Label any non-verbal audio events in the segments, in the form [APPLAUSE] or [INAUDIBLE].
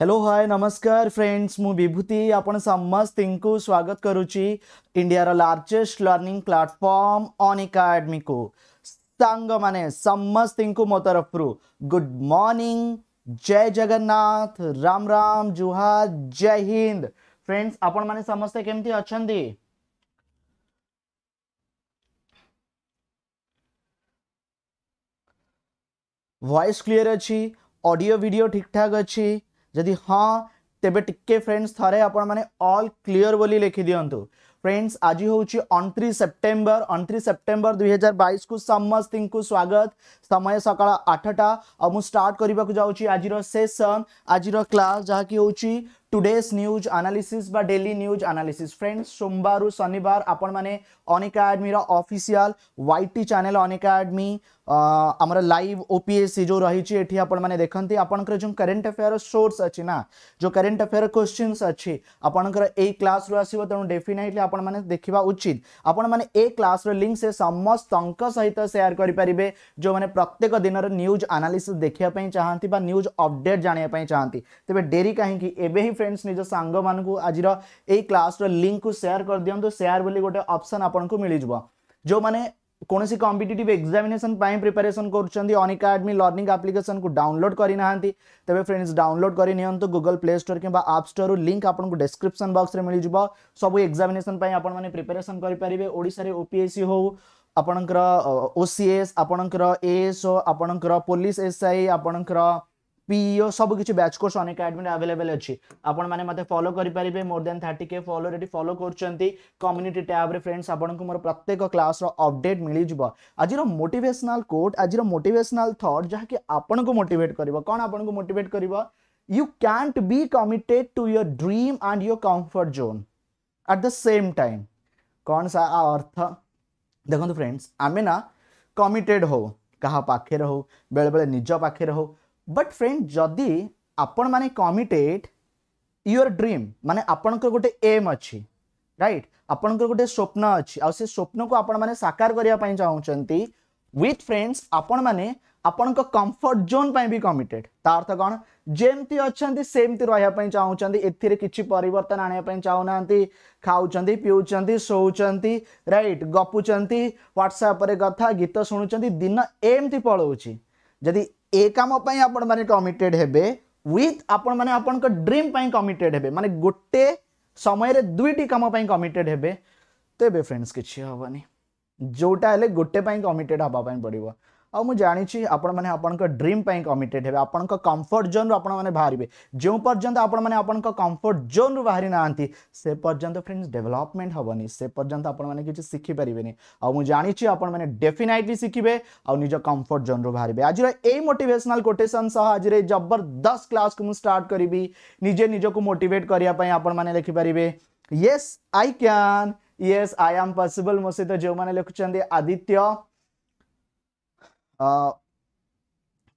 Hello hi नमस्कार friends मु विभूति आपण समस्त को स्वागत करुच्ची India largest learning platform Unacademy को सांग मैंने समस्त मो तरफ रु गुड मॉर्निंग जय जगन्नाथ राम राम जुहा जय हिंद फ्रेंड्स आपण मैंने समस्ते केमती अच्छा वॉइस क्लियर अच्छी ऑडियो वीडियो ठीक ठाक अच्छी जदि हाँ तेबे टी फ्रेंड्स थे आपल अल क्लीयर बोली लिखि दिंतु फ्रेंड्स आज हूँ अंतरी सेप्टेम्बर अंतरी सेप्टेम्बर दुई हजार बैस को समस्ती को स्वागत समय सका आठटा और मुझार्ट स्टार्ट करने को जाऊँगी आज सेसन आज क्लास जहाँकि today's news analysis daily news analysis friends सोमवार शनिवार आपण मैंने अनिका आडमीर अफिसील व्वैट टी चेल अनिका आडमी आमर लाइव ओपीएससी जो रही है देखती आपंकर जो करेन्ट अफेयर सोर्स अच्छी ना जो करेन्ट अफेयर क्वेश्चन अच्छी आपंकर क्लास रु आस तेणु डेफिनेटली आप देखा उचित आपण मैंने ये क्लास रिंक से समस्त सहित सेयार करेंगे जो मैंने प्रत्येक दिन न्यूज आनालीसीस देखापी चाहती न्यूज अपडेट जानापी चाहती तेज डेरी कहीं ही फ्रेंड्स निज सांग आज क्लास रिंक को सेयार कर दिंतु सेयार बोली गोटे अप्सन आपन को जो मैंने कौन से कंपिटेटिव एक्जामेसन प्रिपेरेसन करकाडेमी लर्णिंग आप्लिकेसन को डाउनलोड करना तेज फ्रेंड्स डाउनलोड करनी गूगल प्ले स्टोर कि आप लिंक आपको डेस्क्रिप्सन बक्स में मिल जाव सब एग्जामिनेसन आपने प्रिपेरेसन करेंगे ओडार ओपीएससी हो ଆପଣଙ୍କର ओसीएस ସି ଏସ୍ ଆପଣଙ୍କର पुलिस एस आई ଆପଣଙ୍କର पीओ सब किसी बैच कोर्स अनेक एडमिट अवेलेबल अच्छी आपण मैंने मतलब फलो करेंगे मोर देन थर्टी के फलो ये फलो करम्युनिटी टैब्रे फ्रेंड्स आपको मोर प्रत्येक क्लास रपडेट मिल जाए आज मोटेसनाल कोट आज मोटेसनाल थट जहाँ कि आपको मोटेट कर कौन आपको मोटेट कर you can't be committed to your dream and your comfort zone at the same time कौन सा अर्थ देखो फ्रेंड्स आम ना कमिटेड हो कहा पाखे हो बेले बेले निज पाखे हो बट फ्रेंड जदि आपण मैंने कमिटेड योर ड्रीम मान आपण गोटे एम अच्छी राइट आपण गोटे स्वप्न अच्छी आ स्वप्न को आपण मैंने साकार करने चाहते विथ फ्रेंड्स आपण मैंने आपण कम्फर्ट जोन भी कमिटेड तार्थ कौन जमी अच्छा सेमती रहा चाहते ए कि पर आने चाहूना खाऊं पीऊं शोचं रईट गपुच्च ह्वाट्सअप कथा गीत शुणुं दिन एमती पलाऊँच जदि ए कम आपमिटेड हे विथ आपण मैंने आपण ड्रीम पर कमिटेड हे मैंने गोटे समय दुईट कमें कमिटेड हे तो फ्रेंड्स किसी हेनी जोटा गोटेपी कमिटेड हाँपाई पड़ा आई आपंक ड्रीम पर कमिटेड हे आप कम्फर्ट जोन रु आप बाहर जो पर्यटन आपने कम्फर्ट जोन रु बाहरी ना से पर्यटन फ्रेंड्स डेभलपमेंट हेनी से पर्यटन आपच्छ शिखिपारे आई आपने डेफिनेटली शिखे आज कम्फर्ट जोन रु बाहर आज मोटेसनाल कोटेसन सह आज जबरदस्त क्लास को स्टार्ट करी निजे को मोटेट करने लिखिपारे ये आई क्या ये आई आम पसिबल मो सहित जो मैंने लिखुच आदित्य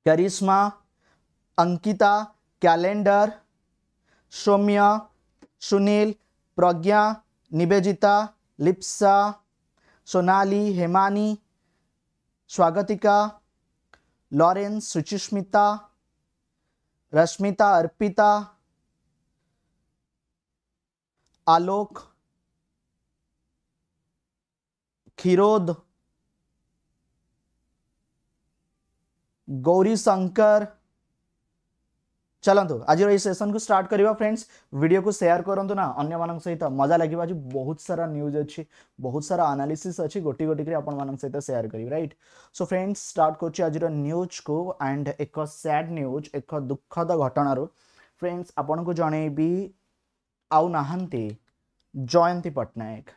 करिश्मा अंकिता कैलेंडर सौम्या सुनील प्रज्ञा निवेदिता लिप्सा सोनाली हेमानी स्वागतिका लॉरेंस सुचिस्मिता रश्मिता अर्पिता आलोक खिरोद गौरी शंकर चलतु तो, आज सेसन को स्टार्ट करवा फ्रेंड्स भिडियो को सेयार करूँ ना मान सहित मजा लगे आज बहुत सारा न्यूज अच्छी बहुत सारा आनालीसीस अच्छी गोटी गोटी आपण सहित सेयार करी रईट सो फ्रेंड्स स्टार्ट करूज को एंड एक सैड न्यूज एक दुखद घटना फ्रेंड्स आपण को जनइबी आउ ना जयंती पट्टनायक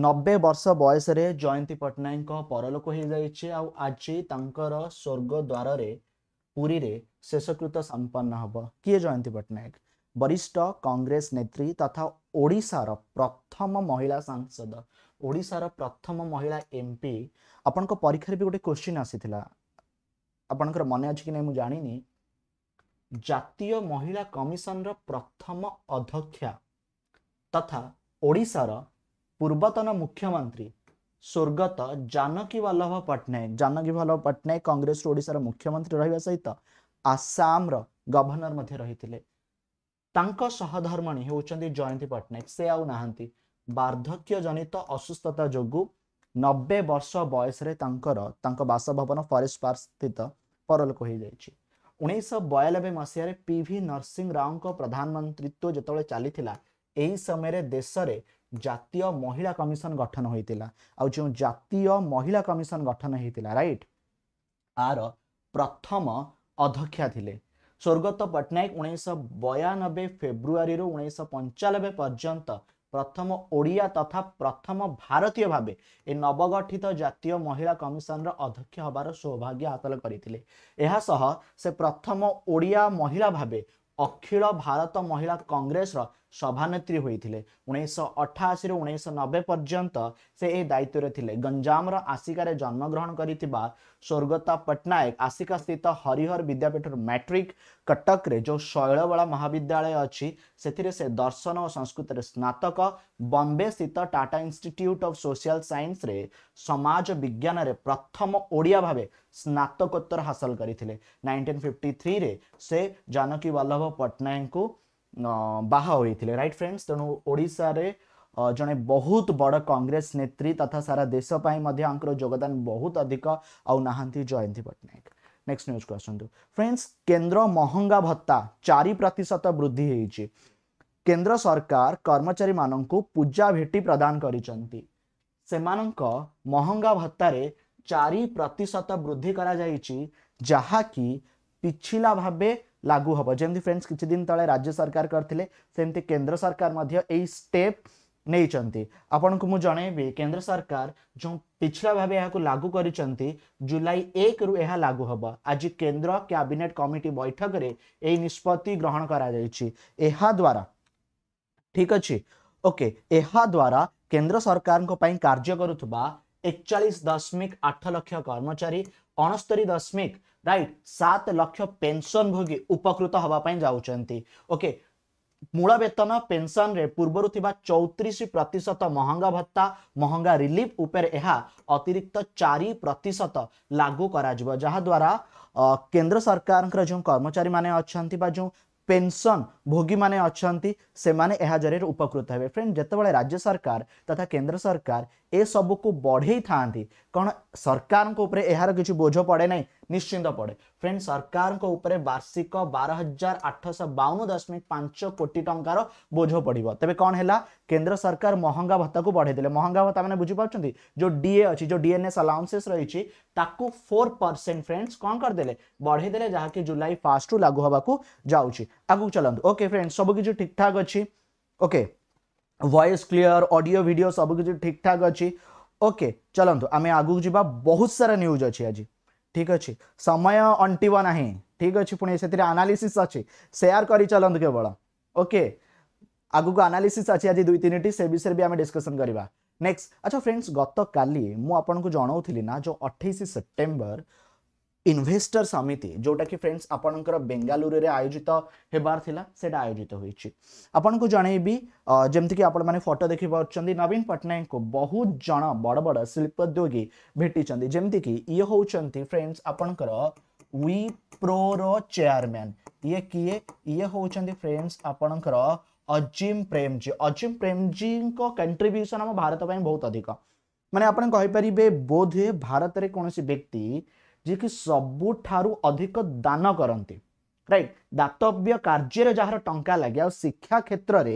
नब्बे वर्ष बयसे जयन्ती पट्टनायक आउँ आज तर स्वर्गद्वारे शेषकृत सम्पन्न हे के जयन्ती पट्टनायक वरिष्ठ कङ्ग्रेस नेत्री तथा ओडार प्रथम महिला सांसद ओडार प्रथम महिला एमपि आपक्षा मन क्वश्चिन् कि म जानी जातीय महिला कमिसन र प्रथम अध्यक्ष तथा ओडार पूर्वतन मुख्यमंत्री स्वर्गत जानकी वल्लभ पट्टनायक जानकी वल्लभ पट्टनायक कङ्ग्रेस र मुख्यमन्त्री सहित आसाम र गभर्णर सहधर्मणी हौ जयन्ती पट्टनायक सो नक्य जनित असुस्थता जो नब्बे वर्ष बयसे तर बासभवन पार्क स्थित परलकै उनी सो बयानब्बे मसिहे पिभि नरसिंह रावको प्रधानमन्त्री चाहिँ ए समय देश देशले জাতীয় মহিলা কমিশন গঠন হইতিলা আউ চ জাতীয় মহিলা কমিশন গঠন হইতিলা রাইট আর প্রথম অধ্যক্ষ আছিলেন স্বর্গতো পাটনায়ক 1992 ফেব্রুয়ারি রো 1995 পর্যন্ত প্রথম ওড়িয়া তথা প্রথম ভারতীয় ভাবে এ নবগঠিত জাতীয় মহিলা কমিশনের অধ্যক্ষ হবার সৌভাগ্য আতাল করিtile ইহা সহ সে প্রথম ওড়িয়া মহিলা ভাবে अखिल ভারত মহিলা কংগ্রেসর ସଭାନେତ୍ରୀ ହୋଇଥିଲେ ଉଣେଇଶହ ଅଠାଅଶୀରୁ ଉଣେଇଶହ ନବେ ପର୍ଯ୍ୟନ୍ତ ସେ ଏହି ଦାୟିତ୍ୱରେ ଥିଲେ ଗଞ୍ଜାମର ଆସିକାରେ ଜନ୍ମଗ୍ରହଣ କରିଥିବା ସ୍ୱର୍ଗତା ପଟ୍ଟନାୟକ ଆସିକା ସ୍ଥିତ ହରିହର ବିଦ୍ୟାପୀଠରୁ ମ୍ୟାଟ୍ରିକ୍ କଟକରେ ଯେଉଁ ଶୈଳବାଳା ମହାବିଦ୍ୟାଳୟ ଅଛି ସେଥିରେ ସେ ଦର୍ଶନ ଓ ସଂସ୍କୃତରେ ସ୍ନାତକ ବମ୍ବେ ସ୍ଥିତ ଟାଟା ଇନଷ୍ଟିଟ୍ୟୁଟ୍ ଅଫ୍ ସୋସିଆଲ ସାଇନ୍ସରେ ସମାଜ ବିଜ୍ଞାନରେ ପ୍ରଥମ ଓଡ଼ିଆ ଭାବେ ସ୍ନାତକୋତ୍ତର ହାସଲ କରିଥିଲେ ନାଇନଟିନ୍ ଫିଫ୍ଟି ଥ୍ରୀରେ ସେ ଜାନକୀ ବଲ୍ଲଭ ପଟ୍ଟନାୟକଙ୍କୁ बाहा होते रईट फ्रेंड्स तेणु ओडे जड़े बहुत बड़ कांग्रेस नेत्री तथा सारा देश योगदान बहुत अधिक आहांती जयंती पट्टनायक नेक्स्ट न्यूज को आसतु फ्रेंड्स केन्द्र महंगा भत्ता चार प्रतिशत वृद्धि केन्द्र सरकार कर्मचारी मान पूजा भेटी प्रदान कर महंगा भत्तार चारि प्रतिशत वृद्धि करा कि पिछला भाव ଲାଗୁ ହେବ ଯେମିତି ଫ୍ରେଣ୍ଡସ୍ କିଛି ଦିନ ତଳେ ରାଜ୍ୟ ସରକାର କରିଥିଲେ ସେମିତି କେନ୍ଦ୍ର ସରକାର ମଧ୍ୟ ଏହି ଷ୍ଟେପ୍ ନେଇଛନ୍ତି ଆପଣଙ୍କୁ ମୁଁ ଜଣାଇବି କେନ୍ଦ୍ର ସରକାର ଯେଉଁ ପିଛୁଡ଼ା ଭାବେ ଏହାକୁ ଲାଗୁ କରିଛନ୍ତି ଜୁଲାଇ ଏକରୁ ଏହା ଲାଗୁ ହେବ ଆଜି କେନ୍ଦ୍ର କ୍ୟାବିନେଟ୍ କମିଟି ବୈଠକରେ ଏହି ନିଷ୍ପତ୍ତି ଗ୍ରହଣ କରାଯାଇଛି ଏହାଦ୍ୱାରା ଠିକ୍ ଅଛି ଓକେ ଏହାଦ୍ୱାରା କେନ୍ଦ୍ର ସରକାରଙ୍କ ପାଇଁ କାର୍ଯ୍ୟ କରୁଥିବା ଏକଚାଳିଶ ଦଶମିକ ଆଠ ଲକ୍ଷ କର୍ମଚାରୀ ଅଣସ୍ତରୀ ଦଶମିକ राइट सात लक्ष पेनसन भोगी उपकृत हाँपाई जाके okay, मूल वेतन पेनसन पूर्वर थी चौतीस प्रतिशत महंगा भत्ता महंगा रिलीफ उपर यह अतिरिक्त चार प्रतिशत लागू कराद्वारा केन्द्र सरकार जो कर्मचारी मान अच्छा जो पेंशन भोगी माने अच्छा से माने जरिए उपकृत हे फ्रेंड जो राज्य सरकार तथा केंद्र सरकार ए सब कुछ बढ़े था कौन सरकार यार किसी बोझ पड़े ना ନିଶ୍ଚିନ୍ତ ପଡ଼େ ଫ୍ରେଣ୍ଡ ସରକାରଙ୍କ ଉପରେ ବାର୍ଷିକ ବାର ହଜାର ଆଠଶହ ବାଉନ ଦଶମିକ ପାଞ୍ଚ କୋଟି ଟଙ୍କାର ବୋଝ ପଡ଼ିବ ତେବେ କ'ଣ ହେଲା କେନ୍ଦ୍ର ସରକାର ମହଙ୍ଗା ଭତ୍ତାକୁ ବଢ଼େଇଦେଲେ ମହଙ୍ଗା ଭତ୍ତା ମାନେ ବୁଝିପାରୁଛନ୍ତି ଯେଉଁ ଡିଏ ଅଛି ଯେଉଁ ଡିଏନ୍ଏସ୍ ଆଲାଉନ୍ସେସ୍ ରହିଛି ତାକୁ ଫୋର୍ ପରସେଣ୍ଟ ଫ୍ରେଣ୍ଡସ୍ କ'ଣ କରିଦେଲେ ବଢ଼େଇଦେଲେ ଯାହାକି ଜୁଲାଇ ଫାର୍ଷ୍ଟରୁ ଲାଗୁ ହେବାକୁ ଯାଉଛି ଆଗକୁ ଚାଲନ୍ତୁ ଓକେ ଫ୍ରେଣ୍ଡସ୍ ସବୁକିଛି ଠିକ୍ଠାକ୍ ଅଛି okay voice clear audio video ସବୁକିଛି ଠିକ୍ଠାକ୍ ଅଛି ଓକେ চলন্তু ଆମେ ଆଗକୁ ଯିବା ବହୁତ ସାରା ନ୍ୟୁଜ୍ ଅଛି ଆଜି ঠিক ଅଛି ସମୟ ଅଣ୍ଟିବ ନାହିଁ ଠିକ୍ ଅଛି ପୁଣି ସେଥିରେ ଆନାଲିସିସ୍ ଅଛି ସେୟାର କରିଚାଲନ୍ତୁ କେବଳ ଓକେ ଆଗକୁ ଆନାଲିସିସ୍ ଅଛି ଆଜି ଦୁଇ ତିନିଟି ସେ ବିଷୟରେ ବି ଆମେ ଡିସ୍କସନ୍ କରିବା ନେକ୍ସଟ ଆଚ୍ଛା ଫ୍ରେଣ୍ଡସ୍ ଗତକାଲି ମୁଁ ଆପଣଙ୍କୁ ଜଣାଉଥିଲି ନା ଯେଉଁ ଅଠେଇଶ ସେପ୍ଟେମ୍ବର इनभेस्टर समिति जोटा कि फ्रेंड्स आपंकर बेंगालुरु में आयोजित होबार से आयोजित होपको जनईबी जमीक आप फटो पार्टी नवीन पट्टनायक बहुत जन बड़ बड़ शिल्पोद्योगी भेटी जमीक ये हूँ फ्रेंड्स आपणकर विप्रोर चेयरमैन ये किए ये हूँ फ्रेंड्स आपणकर अजिम प्रेमजी अजिम प्रेमजी कंट्रब्यूसन आम भारत बहुत अधिक मानते कहीपर बोधे भारत में कौन व्यक्ति ଯିଏକି ସବୁଠାରୁ ଅଧିକ ଦାନ କରନ୍ତି ରାଇଟ୍ ଦାତବ୍ୟ କାର୍ଯ୍ୟରେ ଯାହାର ଟଙ୍କା ଲାଗେ ଆଉ ଶିକ୍ଷା କ୍ଷେତ୍ରରେ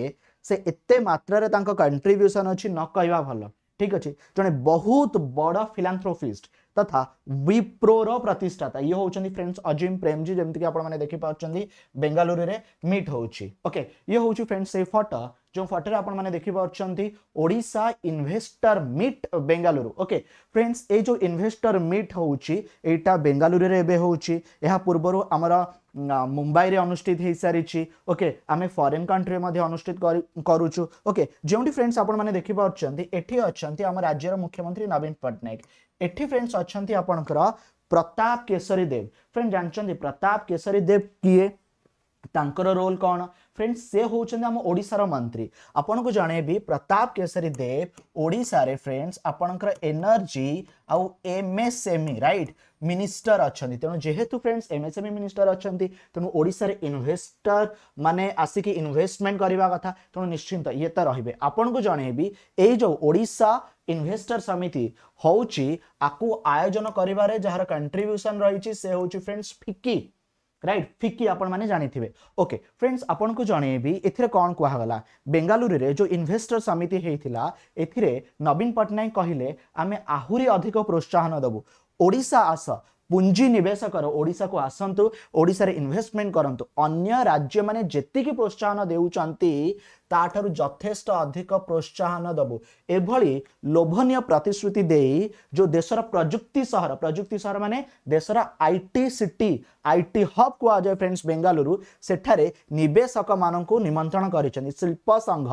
ସେ ଏତେ ମାତ୍ରାରେ ତାଙ୍କ କଣ୍ଟ୍ରିବ୍ୟୁସନ୍ ଅଛି ନ କହିବା ଭଲ ଠିକ୍ ଅଛି ଜଣେ ବହୁତ ବଡ଼ ଫିଲାନ୍ଥ୍ରୋପିଷ୍ଟ तथा विप्रो प्रतिष्ठाता ये हूँ फ्रेंड्स अजिम प्रेमजी जमी कि आपण माने देखि पाउचंदी बेंगलुरु मीट ओके ये हूँ फ्रेंड्स से फोटो जो फोटो रे आपण माने देखि पाउचंदी investor meet Bengaluru okay friends ये जो इन्वेस्टर मीट हूँ यहाँ बेंगालुरु में एवं हूँ यह पूर्व आमर ମୁମ୍ବାଇରେ ଅନୁଷ୍ଠିତ ହୋଇସାରିଛି ଓକେ ଆମେ ଫରେନ୍ କଣ୍ଟ୍ରିରେ ମଧ୍ୟ ଅନୁଷ୍ଠିତ କରୁଛୁ ଓକେ ଯେଉଁଠି ଫ୍ରେଣ୍ଡସ୍ ଆପଣମାନେ ଦେଖିପାରୁଛନ୍ତି ଏଠି ଅଛନ୍ତି ଆମ ରାଜ୍ୟର ମୁଖ୍ୟମନ୍ତ୍ରୀ ନବୀନ ପଟ୍ଟନାୟକ ଏଠି ଫ୍ରେଣ୍ଡସ୍ ଅଛନ୍ତି ଆପଣଙ୍କର ପ୍ରତାପ କେଶରୀ ଦେବ ଫ୍ରେଣ୍ଡ ଜାଣିଛନ୍ତି ପ୍ରତାପ କେଶରୀ ଦେବ କିଏ ຕ ଙ୍କର ໂລ લ કોણ ફ્રેન્ડ્સ સે હોઉચન આમ ઓડિસા રા મંત્રી આપણ કો જણે બી પ્રતાપ કેસરી દે ઓડિસા રે ફ્રેન્ડ્સ આપણ કર એનર્જી આઉ એમએસએમી રાઈટ મિનિસ્ટર અછંત તણો જેહેતુ ફ્રેન્ડ્સ એમએસએમી મિનિસ્ટર અછંત તણો ઓડિસા રે ઇન્વેસ્ટર માને આસી કી ઇન્વેસ્ટમેન્ટ કરીવા કથા તણો નિશ્ચિત યે તા રહીબે આપણ કો જણે બી એ જો ઓડિસા ઇન્વેસ્ટર સમિતિ હોઉચી આકુ આયોજન કરીવા રે જહાર કન્ટ્રીબ્યુશન રહીચી સે હોઉચી ફ્રેન્ડ્સ ફિકી রাইট ফিকি আপনার জাঁথিবে ওকে ফ্রেন্ডস আপনার জনাইবি এতে কণ কুহগলা বেঙ্গালুরুরে যে ইনভেস্টর সমিতি হয়েছিল এতে নবীন পট্টনাক কহিলেন আমি আহরি অধিক প্রোৎসাহন দেবু ওড়শা আস ପୁଞ୍ଜି ନିବେଶ କର ଓଡ଼ିଶାକୁ ଆସନ୍ତୁ ଓଡ଼ିଶାରେ ଇନଭେଷ୍ଟମେଣ୍ଟ କରନ୍ତୁ ଅନ୍ୟ ରାଜ୍ୟମାନେ ଯେତିକି ପ୍ରୋତ୍ସାହନ ଦେଉଛନ୍ତି ତାଠାରୁ ଯଥେଷ୍ଟ ଅଧିକ ପ୍ରୋତ୍ସାହନ ଦେବୁ ଏଭଳି ଲୋଭନୀୟ ପ୍ରତିଶ୍ରୁତି ଦେଇ ଯେଉଁ ଦେଶର ପ୍ରଯୁକ୍ତି ସହର ପ୍ରଯୁକ୍ତି ସହର ମାନେ ଦେଶର ଆଇଟି ସିଟି ଆଇଟି ହବ୍ କୁହାଯାଏ ଫ୍ରେଣ୍ଡସ୍ ବେଙ୍ଗାଲୁରୁ ସେଠାରେ ନିବେଶକମାନଙ୍କୁ ନିମନ୍ତ୍ରଣ କରିଛନ୍ତି ଶିଳ୍ପ ସଂଘ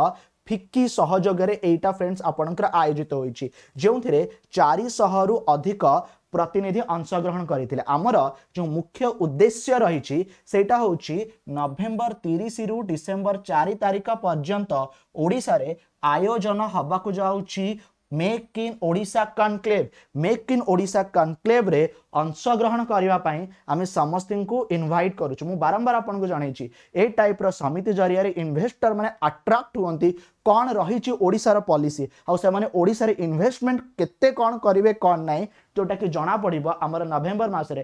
ଫିକି ସହଯୋଗରେ ଏଇଟା ଫ୍ରେଣ୍ଡସ୍ ଆପଣଙ୍କର ଆୟୋଜିତ ହୋଇଛି ଯେଉଁଥିରେ ଚାରିଶହରୁ ଅଧିକ ପ୍ରତିନିଧି ଅଂଶଗ୍ରହଣ କରିଥିଲେ ଆମର ଯେଉଁ ମୁଖ୍ୟ ଉଦ୍ଦେଶ୍ୟ ରହିଛି ସେଇଟା ହେଉଛି ନଭେମ୍ବର ତିରିଶରୁ ଡିସେମ୍ବର ଚାରି ତାରିଖ ପର୍ଯ୍ୟନ୍ତ ଓଡ଼ିଶାରେ ଆୟୋଜନ ହେବାକୁ ଯାଉଛି make in Odisha conclave make in Odisha কনক্লেভ্রে অংশগ্রহণ করা আমি সমস্ত ইনভাইট করছু মু বারম্বার আপনার জনাইছি এই টাইপ্র সমিতি জরিয়া ইনভেস্টর মানে আট্রাক্ট হুঁতি কণ রয়েছে ওড়িশার পলিসি আও সে ওড়িশার ইনভেস্টমেন্ট কেতে কণ করবে কণ নাই ওটাকে জানা পড়িব আমারা নভেম্বর মাস রে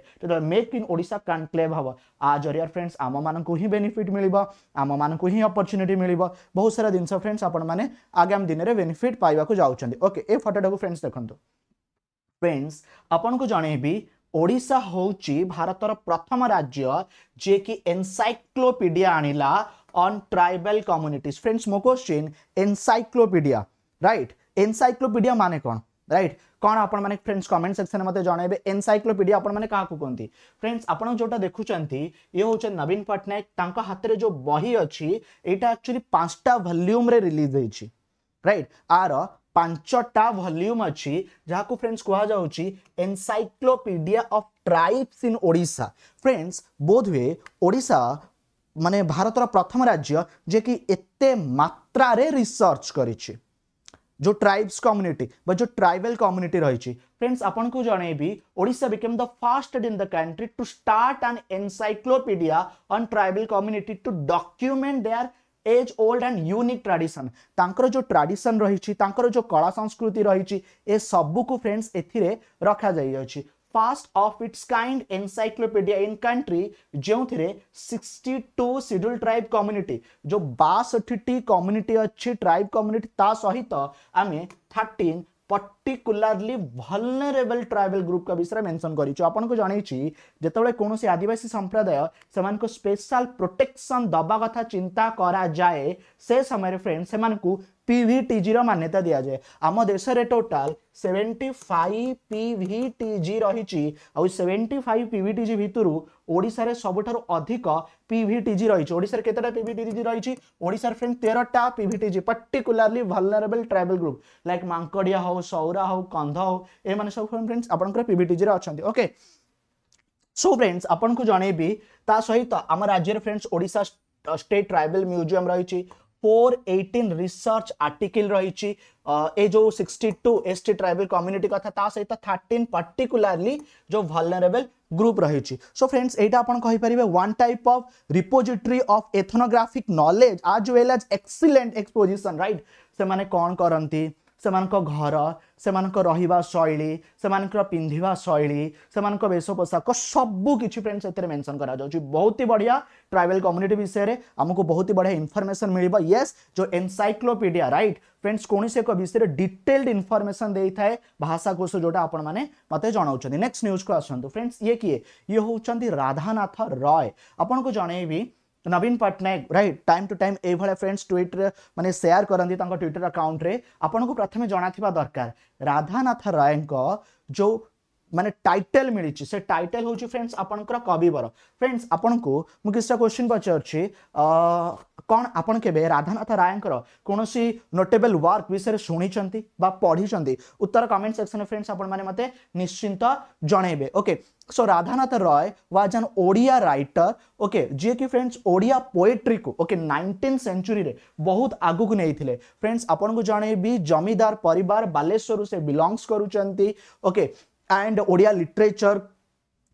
make in Odisha conclave আজরিয়ার फ्रेंड्स আমমাননকই बेनिफिट मिलিব আমমাননকই অপরচুনিটি মিলিব বহুত সারা দিনছ फ्रेंड्स आपण माने আগাম দিনরে बेनिफिट পাইবা কো যাওচন্দ ওকে এ ফটোটাকে फ्रेंड्स देखंथो फ्रेंड्स आपणক জানেবি ওড়িশা हौची ভারতৰ প্ৰথম ৰাজ্য जे की এনসাইক্লোপিডিয়া আনিলা অন ट्रাইবেল কমিউনিটিজ फ्रेंड्स মো কোশ্চেন এনসাইক্লোপিডিয়া রাইট এনসাইক্লোপিডিয়া মানে কোন রাইট कौन आप फ्रेंड्स कमेंट सेक्शन में मतलब जनवे एनसाइक्लोपीडिया क्या कहते फ्रेंड्स आप जो देखुं ये हूँ नवीन पट्टनायक हाथ में जो बही अच्छी यहाँ एक्चुअली पांचटा भल्यूम रिलीज होती रईट आर पांचटा भल्यूम अच्छी जहाँ को फ्रेंड्स कहुच encyclopedia of tribes in Odisha friends बोध हुए ओडा मानने भारत प्रथम राज्य जे कि मात्रा रे रिसर्च करी जो ट्राइब्स कम्युनिटी जो ट्राइबल कम्युनिटी रही फ्रेंड्स आपको को Odisha became the first in the country to start an encyclopedia on tribal community to document their age old and unique tradition तांकर जो ट्राडिशन रही जो कला संस्कृति रही ए फ्रेंड्स एथि रखा जाइए first of its kind encyclopedia in country जो थे sixty two scheduled tribe community जो बासठी कम्युनिटी अच्छी ट्राइब कम्युनिटी ता सहित आम thirteen particularly vulnerable tribal group का विषय मेनसन करते कौन आदिवासी संप्रदाय से प्रोटेक्शन दबा कथा चिंता करा जाए से समय फ्रेंड से मैं पि भि टी मान्यता दि जाए आम देश में टोटाल सेवेन्टी फाइव पि भि टी जि रही सेवेन्टी फाइव पि भि टी भितर ओडार सब अधिक पि भि टी रही कतोटा पि भि टी जि रही फ्रेंड तेरटा P V T particularly vulnerable tribal group like Mankidia हो सौरा हाउ कंध हाउ यम सब फ्रेंड्स आप पी भि टी अच्छा ओके सो फ्रेंड्स आपको जनईबी ता सहित आम राज्य friends Odisha state tribal museum रही फोर एटीन रिसर्च आर्टिकल रही ए जो sixty two S T tribal community कथ सहित थर्टीन पर्टिकुलारली जो भलरेबल ग्रुप रही सो फ्रेंड्स यहाँ आपपर one type of repository of ethnographic knowledge आज well as excellent exposition right से कौन करती से घर से रहा शैली से पिंधा शैली से वेशपोषाक सबकि फ्रेंड्स मेनसन कर बहुत ही बढ़िया ट्राइबल कम्युनिटी विषय में आमको बहुत ही बढ़िया इनफर्मेसन मिले ये जो एनसाइक्लोपीडिया रईट फ्रेंड्स कौन से एक विषय डिटेल्ड इनफर्मेशन दे था भाषाकोश जो आपत जनाऊँ नेक्स्ट न्यूज को आसतु फ्रेंड्स ये किए ये हूँ राधानाथ रॉय आपन को जनईबी Naveen Patnaik right time to time यह फ्रेंड्स ट्विटर मैंने सेयार करती ट्विटर आकाउंट आपको प्रथम जनाथ्वा दरकार राधानाथ राय जो मैंने टाइटल मिली से टाइटल हूँ फ्रेंड्स आपंकर कविवर फ्रेंड्स आपको मुझे क्वेश्चन पचार कौन आप राधानाथ राय कौन सी नोटेबल वर्क विषय शुणी पढ़ी उत्तर कमेंट सेक्शन फ्रेंड्स आप निश्चिंत जनइबे okay so Radhanath Roy was an Odia writer okay ଯିଏକି ଫ୍ରେଣ୍ଡସ୍ ଓଡ଼ିଆ ପୋଏଟ୍ରିକୁ ଓକେ ନାଇନଟିନ୍ ସେଞ୍ଚୁରୀରେ ବହୁତ ଆଗକୁ ନେଇଥିଲେ ଫ୍ରେଣ୍ଡସ୍ ଆପଣଙ୍କୁ ଜଣେଇବି ଜମିଦାର ପରିବାର ବାଲେଶ୍ୱରରୁ ସେ ବିଲଙ୍ଗସ୍ କରୁଛନ୍ତି ଓକେ ଆଣ୍ଡ ଓଡ଼ିଆ ଲିଟରେଚର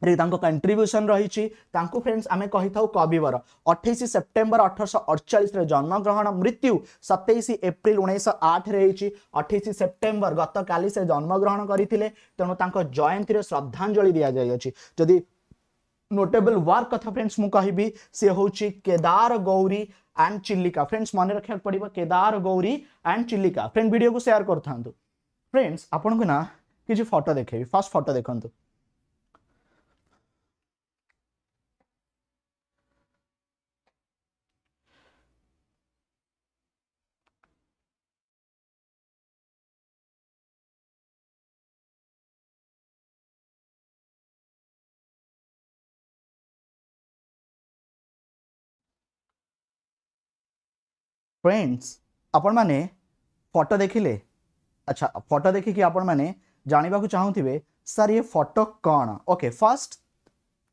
ᱨᱮ ডাᱝᱠᱚ ᱠᱚᱱᱴᱨᱤᱵᱩᱥᱚᱱ ᱨᱦᱤᱪᱤ ᱛᱟᱝᱠᱩ ᱯᱷᱨᱮᱱᱰᱥ ᱟᱢᱮ ᱠᱚᱦᱤᱛᱟᱣ ᱠᱚᱵᱤ ᱵᱚᱨ 28 ᱥᱮᱯᱴᱮᱢᱵᱚᱨ 1848 ᱨᱮ ᱡᱟᱱᱢᱟᱜᱨᱦᱚᱱ ᱢᱨᱤᱛᱭᱩ 27 ᱮᱯᱨᱤᱞ 1908 ᱨᱮ ᱦᱤᱪᱤ 28 ᱥᱮᱯᱴᱮᱢᱵᱚᱨ ᱜᱚᱛᱚ ᱠᱟᱞᱤᱥᱮ ᱡᱟᱱᱢᱟᱜᱨᱦᱚᱱ ᱠᱟᱹᱨᱤᱛᱤᱞᱮ ᱛᱚᱱᱚ ᱛᱟᱝᱠᱚ ᱡᱚᱭᱱᱛᱨᱮ ᱥᱨᱫᱷᱟᱱᱡᱚᱞᱤ ᱫᱮᱭᱟ ᱡᱟᱭ ᱚᱪᱤ ᱡᱚᱫᱤ ᱱᱚᱴᱮᱵᱚᱞ ᱣᱟᱨᱠ ᱠᱚᱛᱷᱟ ᱯᱷᱨᱮᱱᱰᱥ ᱢᱩ ᱠᱟᱦᱤᱵᱤ फ्रेंड्स आपण मैने फटो देखिले अच्छा फटो देखिकी आपण मैने जानवाक चाहूबे सर ये फटो कौन ओके फास्ट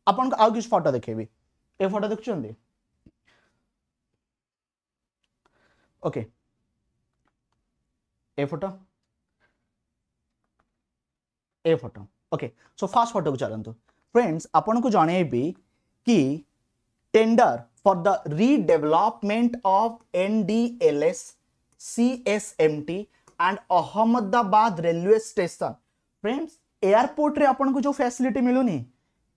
आप कि फटो देखी ए फटो देखुं ओके ए फटो ए फटो ओके सो फास्ट फटो को चलत फ्रेंड्स आपन को जनइबी कि tender for the redevelopment of NDLS, CSMT and Ahmedabad railway station. Friends, airport रे आपण को जो facility मिलुनी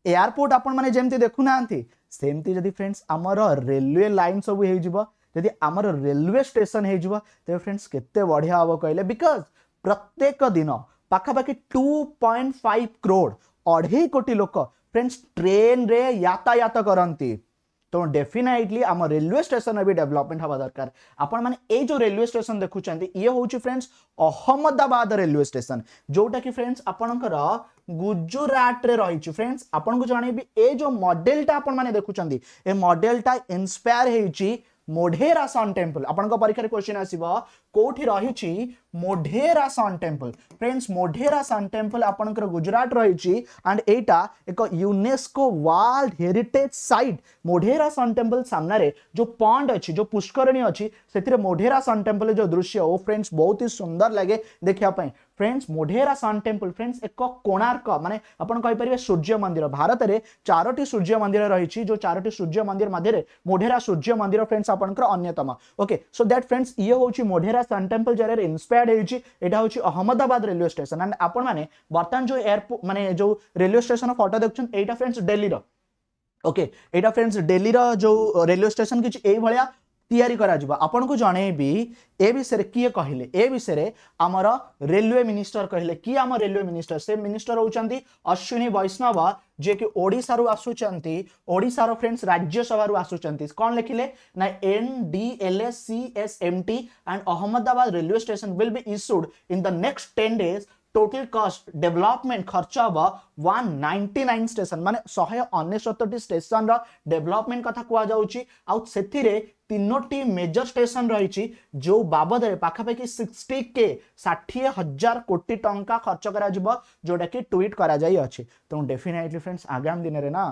एयरपोर्ट आपण माने जेमती देखु नांती सेमती जदी फ्रेंड्स हमर रेलवे लाइन सब हे जीव जदी हमर railway स्टेशन हे जीव ते friends केते बढ़िया हबो कहले because प्रत्येक दिन पाखा पाखी 2.5 करोड़ अढ़े कोटी लोक फ्रेंड्स ट्रेन रे यातायात करती ତେଣୁ ଡେଫିନାଇଟଲି ଆମ ରେଲୱେ ଷ୍ଟେସନର ବି ଡେଭଲପମେଣ୍ଟ ହେବା ଦରକାର ଆପଣମାନେ ଏଇ ଯେଉଁ ରେଲୱେ ଷ୍ଟେସନ ଦେଖୁଛନ୍ତି ଇଏ ହେଉଛି ଫ୍ରେଣ୍ଡସ୍ ଅହମ୍ମଦାବାଦ ରେଲୱେ ଷ୍ଟେସନ ଯେଉଁଟାକି ଫ୍ରେଣ୍ଡସ୍ ଆପଣଙ୍କର ଗୁଜୁରାଟରେ ରହିଛି ଫ୍ରେଣ୍ଡସ୍ ଆପଣଙ୍କୁ ଜଣେଇବି ଏ ଯେଉଁ ମଡେଲଟା ଆପଣମାନେ ଦେଖୁଛନ୍ତି ଏ ମଡେଲଟା ଇନ୍ସପାୟାର ହେଇଛି मोढेरा सन टेम्पल आपंक परीक्षा क्वेश्चन आसो कौटी रही Modhera sun temple friends Modhera sun temple आप गुजरात रही एंड एटा एक UNESCO world heritage site Modhera sun temple सामने जो पंड अच्छी जो पुष्करणी अच्छी से मोढेरा सन टेम्पल जो दृश्य ओ फ्रेंड्स बहुत ही सुंदर लगे देखापी friends Modhera sun temple friends एक कोणार्क माने आपण सूर्य मंदिर भारत में चारोट सूर्य मंदिर रही जो चारोट सूर्य मंदिर मध्य मोढेरा सूर्य मंदिर फ्रेंड्स आपतम अन्यतम ओके सो दैट फ्रेंड्स ये हूँ मोढेरा सन टेम्पल जरिए इन्सपायर्ड होटा हूँ अहमदाबाद रेलवे स्टेशन एंड आपण मैंने जो एयरपोर्ट मानने जो रेलवे स्टेशन फटो देखुन यहाँ फ्रेंड्स डेली ओके okay, एटा फ्रेंड्स डेली रो रेलवे स्टेशन किसी भाया ତିଆରି କରାଯିବ ଆପଣଙ୍କୁ ଜଣେଇବି ଏ ବିଷୟରେ କିଏ କହିଲେ ଏ ବିଷୟରେ ଆମର ରେଲୱେ ମିନିଷ୍ଟର କହିଲେ କିଏ ଆମ ରେଲୱେ ମିନିଷ୍ଟର ସେ ମିନିଷ୍ଟର ହେଉଛନ୍ତି ଅଶ୍ୱିନୀ ବୈଷ୍ଣବ ଯିଏକି ଓଡ଼ିଶାରୁ ଆସୁଛନ୍ତି ଓଡ଼ିଶାର ଫ୍ରେଣ୍ଡସ୍ ରାଜ୍ୟସଭାରୁ ଆସୁଛନ୍ତି କ'ଣ ଲେଖିଲେ ନା N D L S C S M T and Ahmedabad railway station will be issued in the next ten days total cost development खर्च हम वन नाइंटी नाइन स्टेसन मान शहे अनसतटी स्टेसन रेवलपमेंट कथा कहु आउे मेजर स्टेसन रही जो बाबद पाखापाखि सिक्सटी के षाठी हजार कोटी टाइम खर्च कर जोटा कि ट्विट कर फ्रेंड्स आगामी दिन में ना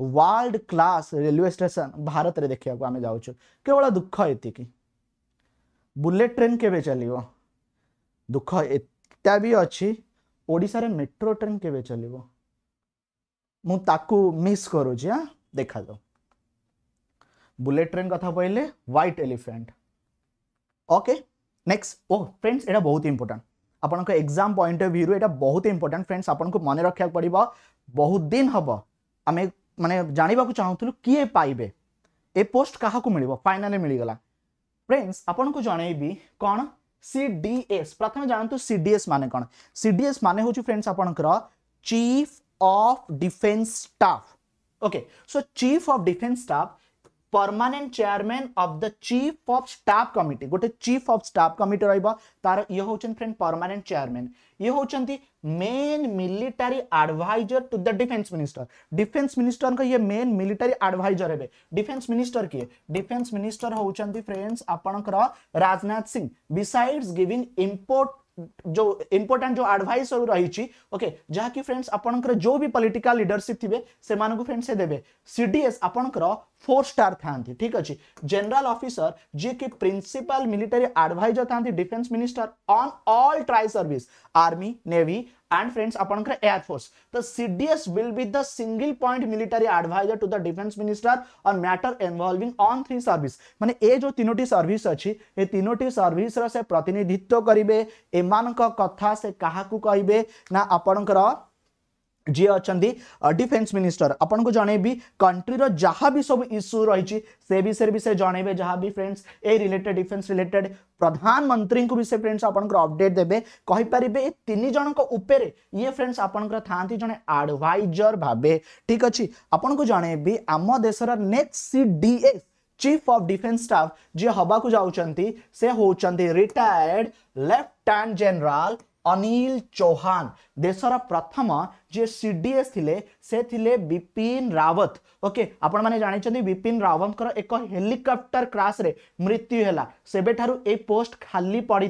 world class railway station Bharat रे देखा आम जाऊ केवल दुख ये बुलेट ट्रेन केवे दुख बात्या भी अच्छी ओडार मेट्रो ट्रेन के चलो मुझे मिस करूँ हाँ देखा दो बुलेट ट्रेन कथा कहले व्हाइट एलिफेंट ओके नेक्स्ट ओ फ्रेंड्स यहाँ बहुत इंपोर्टां आपण एग्जाम पॉइंट ऑफ व्यू रूप बहुत इंपोर्टां फ्रेंड्स आपको मन रखा पड़ा बहुत दिन हम आम मानते जानवाक चाहूल किए पाइबे ए पोस्ट क्या मिल फाइनाली मिलगला फ्रेंड्स आपन को जनईबी कौन सीडीएस प्रथम जानतु सीडीएस माने कोन सीडीएस माने होची फ्रेंड्स आपनकर chief of defence staff okay so chief of defence staff permanent chairman of the chief of staff committee गोटे चीफ ऑफ स्टाफ कमिटी रही तार ये हूँ फ्रेंड परमानेंट चेयरमैन ये हूँ main military adviser to the defence minister defence minister का ये main military adviser है डिफेन्स मिनिस्टर किए डिफेन्स मिनिस्टर हूँ फ्रेंड्स आपणकर Rajnath Singh besides giving import जो इम्पोर्टाट जो आडभाइस सब रही ओके जहाँकि फ्रेंड्स आपंकर जो भी पॉलिटिकल लीडरशिप थे से फ्रेंड्स से देवे सीडीएस आपंकर फोर स्टार था ठीक अच्छे जनरल अफिसर जी कि प्रिंसिपल मिलिटारी आडभाइजर था defence minister on all tri service army navy and friends आपंकर एयरफोर्स तो CDS will be the single point military adviser to the defence minister और matter involving on three service माने ए जो तीनोटी service अछि ए तीनोटी service रो से प्रतिनिधित्व करिवे एमानक कथा से काहाकू कहिवे ना आपंकर जी अच्छा डिफेन्स मिनिस्टर आपणको को कंट्री कंट्रीर जहाँ भी सब इश्यू रही से विषय भी से जनइबे जहाँ भी फ्रेंड्स ए रिलेटेड डिफेन्स रिलेटेड प्रधानमंत्री को भी से फ्रेंड्स आप अपडेट देवे तीन जन ये फ्रेंड्स आपंकर था जो आडभाइजर भाव ठीक अच्छे को जन आम देशर next C D S chief of defence staff जी हवाक जाऊँगी से retired lieutenant general Anil Chauhan देशर प्रथम जे सी डी एस थे से थे विपिन रावत ओके आपण मैंने जानते विपिन रावत एक हेलिकप्टर क्राश्रे मृत्यु है पोस्ट खाली पड़ी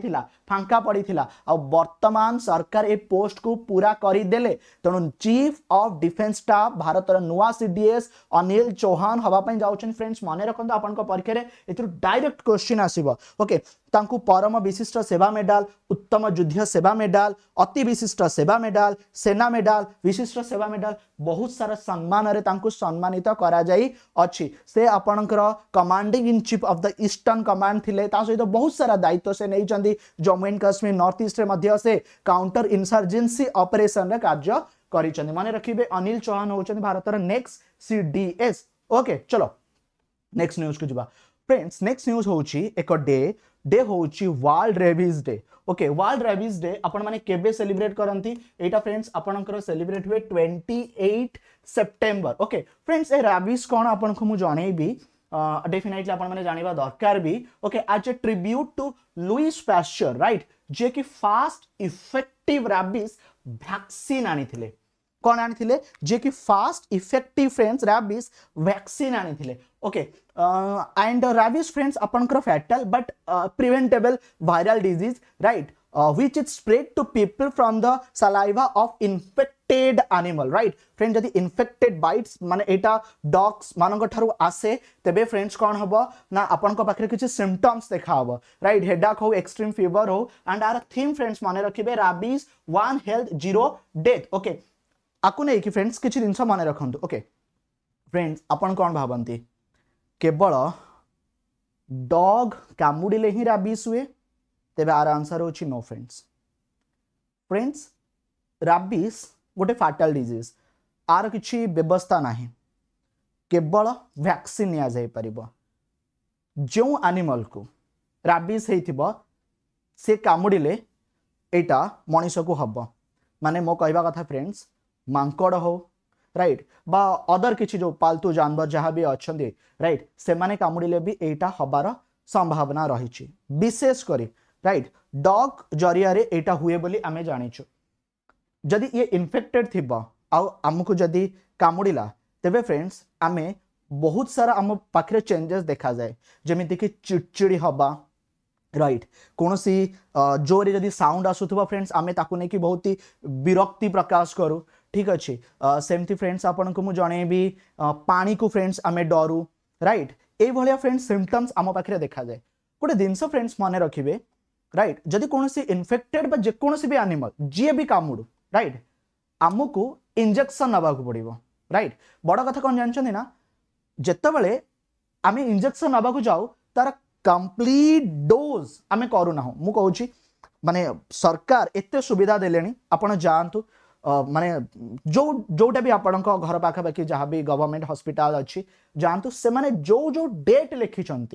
फांका पड़ी आर्तमान सरकार ये पोस्ट को पूरा करदे तेणु chief of defence staff Bharat नुआ C D S Anil Chauhan हाँपाई जाऊँच फ्रेंड्स मन रखु आप परीक्षा में डायरेक्ट क्वेश्चन आसव ओके परम विशिष्ट सेवा मेडाल उत्तम युद्ध सेवा मेडाल अति विशिष्ट सेवा मेडाल सेना मेडाल विशिष्ट सेवा मेडल बहुत सारा सम्मान सम्मानित कराई से आपण commanding in chief of the eastern command थे सहित बहुत सारा दायित्व से नहीं Jammu and Kashmir north east से काउंटर इनसर्जेन्सी ऑपरेशन कार्य कर मन रखिए अनिल चौहान होचन भारत नेक्स्ट सीडीएस ओके चलो नेक्स्ट न्यूज को जी फ्रेंड्स नेक्स्ट न्यूज हूँ एक डे डे ହେଉଛି world rabies day okay world rabies day ଆପଣମାନେ କେବେ ସେଲିବ୍ରେଟ୍ କରନ୍ତି ଏଇଟା ଫ୍ରେଣ୍ଡସ୍ ଆପଣଙ୍କର ସେଲିବ୍ରେଟ୍ ହୁଏ twenty eight September okay friends ଏ ରାବିଜ୍ କ'ଣ ଆପଣଙ୍କୁ ମୁଁ ଜଣେଇବି ଡେଫିନାଇଟଲି ଆପଣମାନେ ଜାଣିବା ଦରକାର ବି okay as a tribute to Louis Pasteur right ଯିଏକି ଫାଷ୍ଟ ଇଫେକ୍ଟିଭ୍ ରାବିଜ୍ ଭ୍ୟାକ୍ସିନ୍ ଆଣିଥିଲେ कौन आनी जे कि first effective friends rabies vaccine आनी ओके एंड रैबिस फ्रेंड्स आपंकर fatal but preventable viral disease right which is spread to people from the saliva of infected animal right friend जदि infected bites माने एटा डॉग्स मानक ठारू आसे तबे friends कोन हबो ना को पाखरे किछ सिम्पटम्स देखा हबो राइट हेडेक हो एक्सट्रीम फीवर हो एंड आर थीम फ्रेंड्स माने रखिबे rabies one health zero death okay आपको नहीं कि फ्रेंड्स किसी जिनस मन रखु ओके फ्रेंड्स आप भावती केवल डग कामुड़े ही राबिश हुए तेरे आर आंसर हो नो फ्रेंड्स फ्रेंड्स राबिश गोटे फाटाल डिजिज आर कि व्यवस्था ना केवल भैक्सीन जापर जो आनिमल को राबिश हो से कामुड़े यटा मनिष को हम माने मो कह कथा फ्रेंड्स ମାଙ୍କଡ଼ ହଉ ରାଇଟ୍ ବା ଅଦର କିଛି ଯେଉଁ ପାଲତୁ ଜାନବର ଯାହା ବି ଅଛନ୍ତି ରାଇଟ୍ ସେମାନେ କାମୁଡ଼ିଲେ ବି ଏଇଟା ହେବାର ସମ୍ଭାବନା ରହିଛି ବିଶେଷ କରି ରାଇଟ୍ ଡଗ୍ ଜରିଆରେ ଏଇଟା ହୁଏ ବୋଲି ଆମେ ଜାଣିଛୁ ଯଦି ଇଏ ଇନଫେକ୍ଟେଡ୍ ଥିବ ଆଉ ଆମକୁ ଯଦି କାମୁଡ଼ିଲା ତେବେ ଫ୍ରେଣ୍ଡସ୍ ଆମେ ବହୁତ ସାରା ଆମ ପାଖରେ ଚେଞ୍ଜେସ୍ ଦେଖାଯାଏ ଯେମିତିକି ଚିଡ଼ଚିଡ଼ି ହେବା ରାଇଟ୍ କୌଣସି ଜୋରରେ ଯଦି ସାଉଣ୍ଡ ଆସୁଥିବ ଫ୍ରେଣ୍ଡସ୍ ଆମେ ତାକୁ ନେଇକି ବହୁତ ବିରକ୍ତି ପ୍ରକାଶ କରୁ ठीक अच्छे सेमती फ्रेंड्स आपको मुझे जनइबी पानी को फ्रेंड्स आम डरू रईट ये फ्रेंड्स सिमटम्स आम पाखे देखा जाए गोटे जिनस फ्रेंड्स मन रखिए रईट जदि कौन इनफेक्टेड जेकोसी भी आनिमल जी भी कामुड़ रईट आमको इंजेक्शन नाक पड़ो रईट बड़ कथा कौन जानते ना जितेबाला आम इंजेक्शन नाक जाऊ तार कम्प्लीट डोज आम करूना मुझे मानने सरकार एत सुविधा दे जातु माने जो जोटा भी आपण घर पाखापाखि जहाँ भी गवर्नमेंट हस्पिटाल अच्छी जातु से माने जो जो डेट लिखिंट